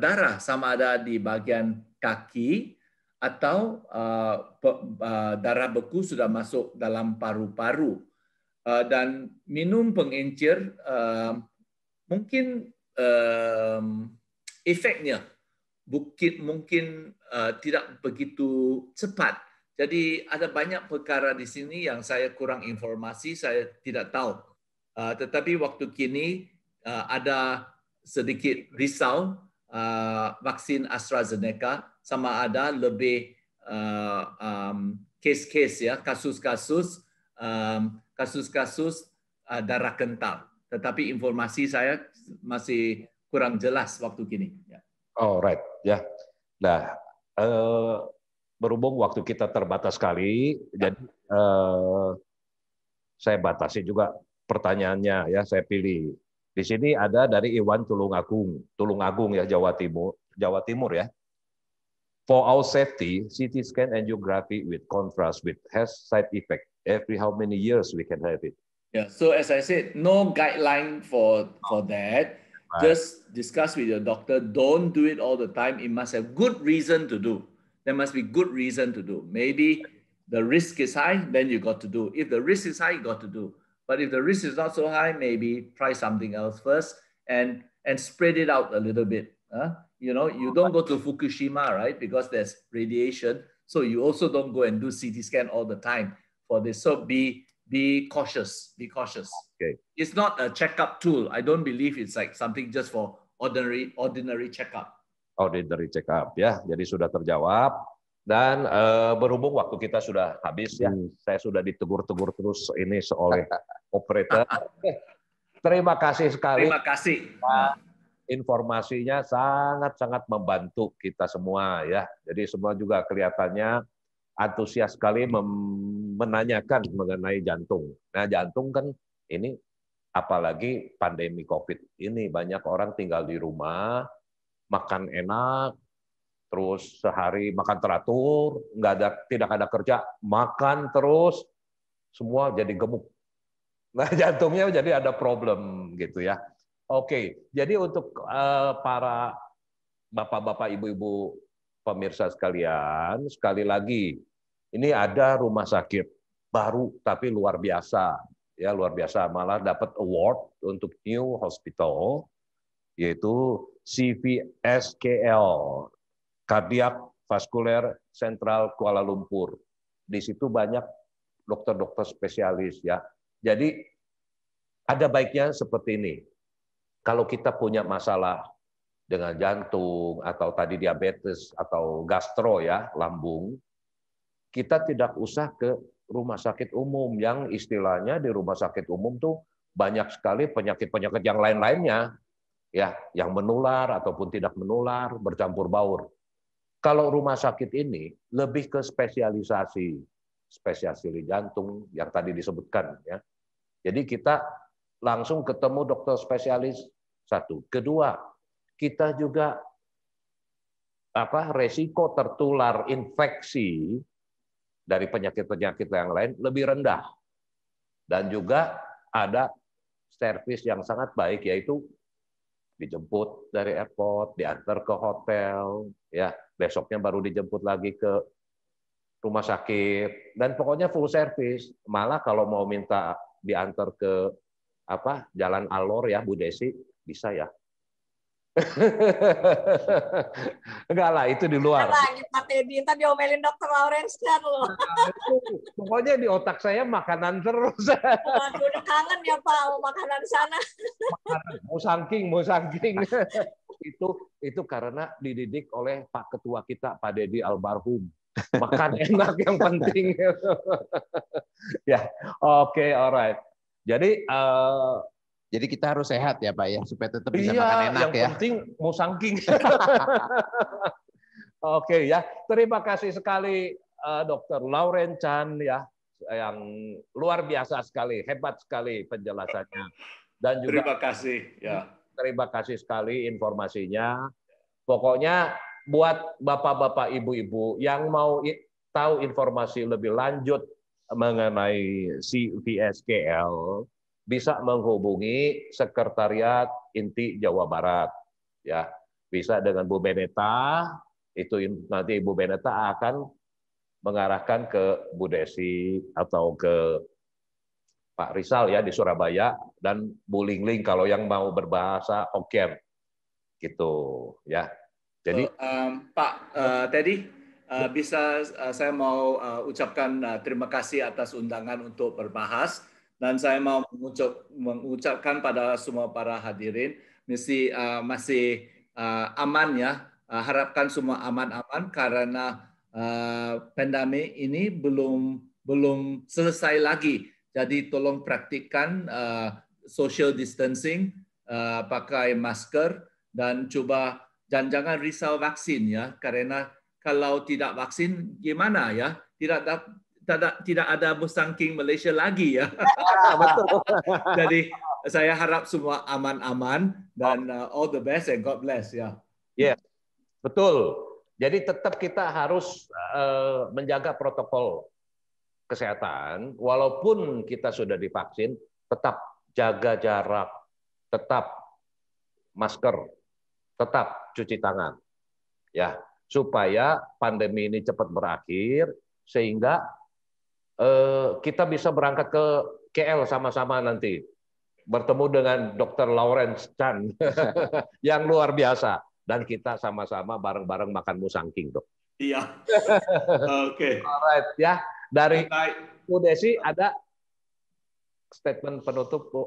Speaker 3: darah sama ada di bagian kaki atau darah beku sudah masuk dalam paru-paru Eh, dan minum pengencer eh, mungkin eh, efeknya bukit mungkin tidak begitu cepat. Jadi ada banyak perkara di sini yang saya kurang informasi, saya tidak tahu. tetapi waktu kini ada sedikit risau vaksin AstraZeneca sama ada lebih kes-kes case-case ya kasus-kasus kasus-kasus eh, darah kental. Tetapi informasi saya masih kurang jelas waktu kini. Ya.
Speaker 2: Alright, ya. Nah, eh, berhubung waktu kita terbatas sekali, ya. jadi eh, saya batasi juga pertanyaannya ya, saya pilih. Di sini ada dari Iwan Tulungagung, Tulungagung ya Jawa Timur, Jawa Timur ya. For our safety, CT scan angiography with contrast with has side effect. every how many years we can have it. Yeah.
Speaker 3: So as I said, no guideline for for that. Right. Just discuss with your doctor. Don't do it all the time. It must have good reason to do. There must be good reason to do. Maybe the risk is high, then you got to do. If the risk is high, you got to do. But if the risk is not so high, maybe try something else first and and spread it out a little bit. Huh? You know, you don't go to Fukushima, right? Because there's radiation. So you also don't go and do CT scan all the time. for this. So be be cautious. Be cautious. Okay. It's not a checkup tool. I don't believe it's like something just for ordinary ordinary checkup.
Speaker 2: Ordinary checkup ya. Jadi sudah terjawab dan uh, berhubung waktu kita sudah habis ya. Hmm. Saya sudah ditegur-tegur terus ini oleh operator. Terima kasih sekali. Terima kasih. informasinya sangat-sangat membantu kita semua ya. Jadi semua juga kelihatannya antusias sekali menanyakan mengenai jantung. Nah, jantung kan ini apalagi pandemi Covid ini banyak orang tinggal di rumah, makan enak, terus sehari makan teratur, nggak ada tidak ada kerja, makan terus semua jadi gemuk. Nah, jantungnya jadi ada problem gitu ya. Oke, jadi untuk eh, para bapak-bapak, ibu-ibu pemirsa sekalian, sekali lagi ini ada rumah sakit baru tapi luar biasa ya luar biasa malah dapat award untuk new hospital yaitu CVSKL Cardiac Vascular Central Kuala Lumpur. Di situ banyak dokter-dokter spesialis ya. Jadi ada baiknya seperti ini. Kalau kita punya masalah dengan jantung atau tadi diabetes atau gastro ya, lambung, kita tidak usah ke rumah sakit umum yang istilahnya di rumah sakit umum tuh banyak sekali penyakit-penyakit yang lain-lainnya ya, yang menular ataupun tidak menular, bercampur baur. Kalau rumah sakit ini lebih ke spesialisasi, spesialisasi jantung yang tadi disebutkan ya. Jadi kita langsung ketemu dokter spesialis satu. Kedua, kita juga apa resiko tertular infeksi dari penyakit-penyakit yang lain lebih rendah. Dan juga ada servis yang sangat baik yaitu dijemput dari airport, diantar ke hotel, ya besoknya baru dijemput lagi ke rumah sakit dan pokoknya full service. Malah kalau mau minta diantar ke apa Jalan Alor ya Bu Desi bisa ya Enggak lah, itu di luar. Lagi
Speaker 4: gitu, Pak Teddy, ntar diomelin dokter Lawrence kan loh. Nah, pokoknya
Speaker 2: di otak saya makanan terus.
Speaker 4: udah kangen ya Pak, mau makanan sana.
Speaker 1: Makanan, mau
Speaker 2: sangking, mau sangking. itu itu karena dididik oleh Pak Ketua kita, Pak Deddy almarhum. Makan enak yang penting. ya, oke, okay, alright. Jadi uh, jadi kita harus sehat ya Pak ya supaya tetap bisa iya, makan enak yang ya. Yang penting mau sangking. Oke ya, terima kasih sekali eh, Dokter Lauren Chan ya yang luar biasa sekali, hebat sekali penjelasannya dan juga terima kasih ya. Terima kasih sekali informasinya. Pokoknya buat bapak-bapak, ibu-ibu yang mau tahu informasi lebih lanjut mengenai CVSKL, bisa menghubungi Sekretariat Inti Jawa Barat. Ya, bisa dengan Bu Beneta, itu nanti Bu Beneta akan mengarahkan ke Bu Desi atau ke Pak Rizal ya di Surabaya dan Bu Lingling kalau yang mau berbahasa okay. gitu ya.
Speaker 1: Jadi so, um,
Speaker 3: Pak uh, Teddy uh, ya. bisa uh, saya mau uh, ucapkan uh, terima kasih atas undangan untuk berbahas dan saya mau mengucap, mengucapkan pada semua para hadirin, misi uh, masih uh, aman ya. Uh, harapkan semua aman-aman karena uh, pandemi ini belum belum selesai lagi. Jadi tolong praktikkan uh, social distancing, uh, pakai masker dan coba jangan jangan risau vaksin ya karena kalau tidak vaksin gimana ya? Tidak tidak tidak ada Mustang King Malaysia lagi ya. Ah, betul. Jadi saya harap semua aman-aman dan ah. uh, all the best and God bless ya. Yeah. Yeah. Betul.
Speaker 2: Jadi tetap kita harus uh, menjaga protokol kesehatan walaupun kita sudah divaksin tetap jaga jarak, tetap masker, tetap cuci tangan. Ya, supaya pandemi ini cepat berakhir sehingga Eh, kita bisa berangkat ke KL sama-sama nanti bertemu dengan Dr. Lawrence Chan yang luar biasa dan kita sama-sama bareng-bareng makan musangking dok. Iya. Oke. Okay. Alright ya dari Bu Desi ada statement penutup Bu.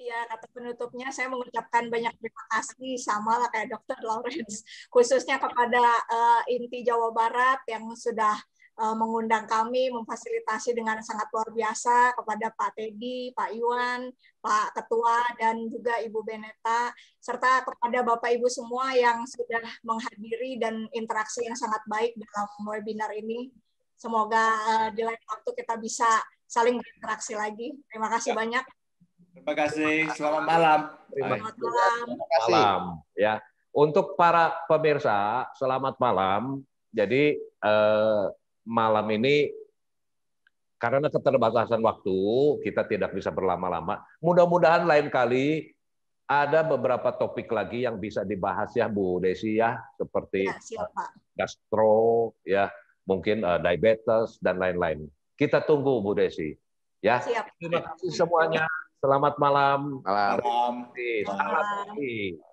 Speaker 4: Iya, kata penutupnya saya mengucapkan banyak terima kasih sama lah kayak Dr. Lawrence, khususnya kepada uh, inti Jawa Barat yang sudah Eh, mengundang kami, memfasilitasi dengan sangat luar biasa kepada Pak Teddy, Pak Iwan, Pak Ketua, dan juga Ibu Beneta, serta kepada Bapak Ibu semua yang sudah menghadiri dan interaksi yang sangat baik dalam webinar ini. Semoga eh, di lain waktu kita bisa saling berinteraksi lagi. Terima kasih ya. banyak.
Speaker 2: Terima
Speaker 3: kasih. Selamat
Speaker 1: malam.
Speaker 2: Selamat
Speaker 4: malam. Terima kasih. Malam.
Speaker 2: Ya. Untuk para pemirsa, selamat malam. Jadi eh, malam ini karena keterbatasan waktu kita tidak bisa berlama-lama. Mudah-mudahan lain kali ada beberapa topik lagi yang bisa dibahas ya Bu Desi ya seperti ya, siap, Pak. gastro ya mungkin uh, diabetes dan lain-lain. Kita tunggu Bu Desi ya. Terima kasih semuanya. Selamat malam. Malam. Selamat malam.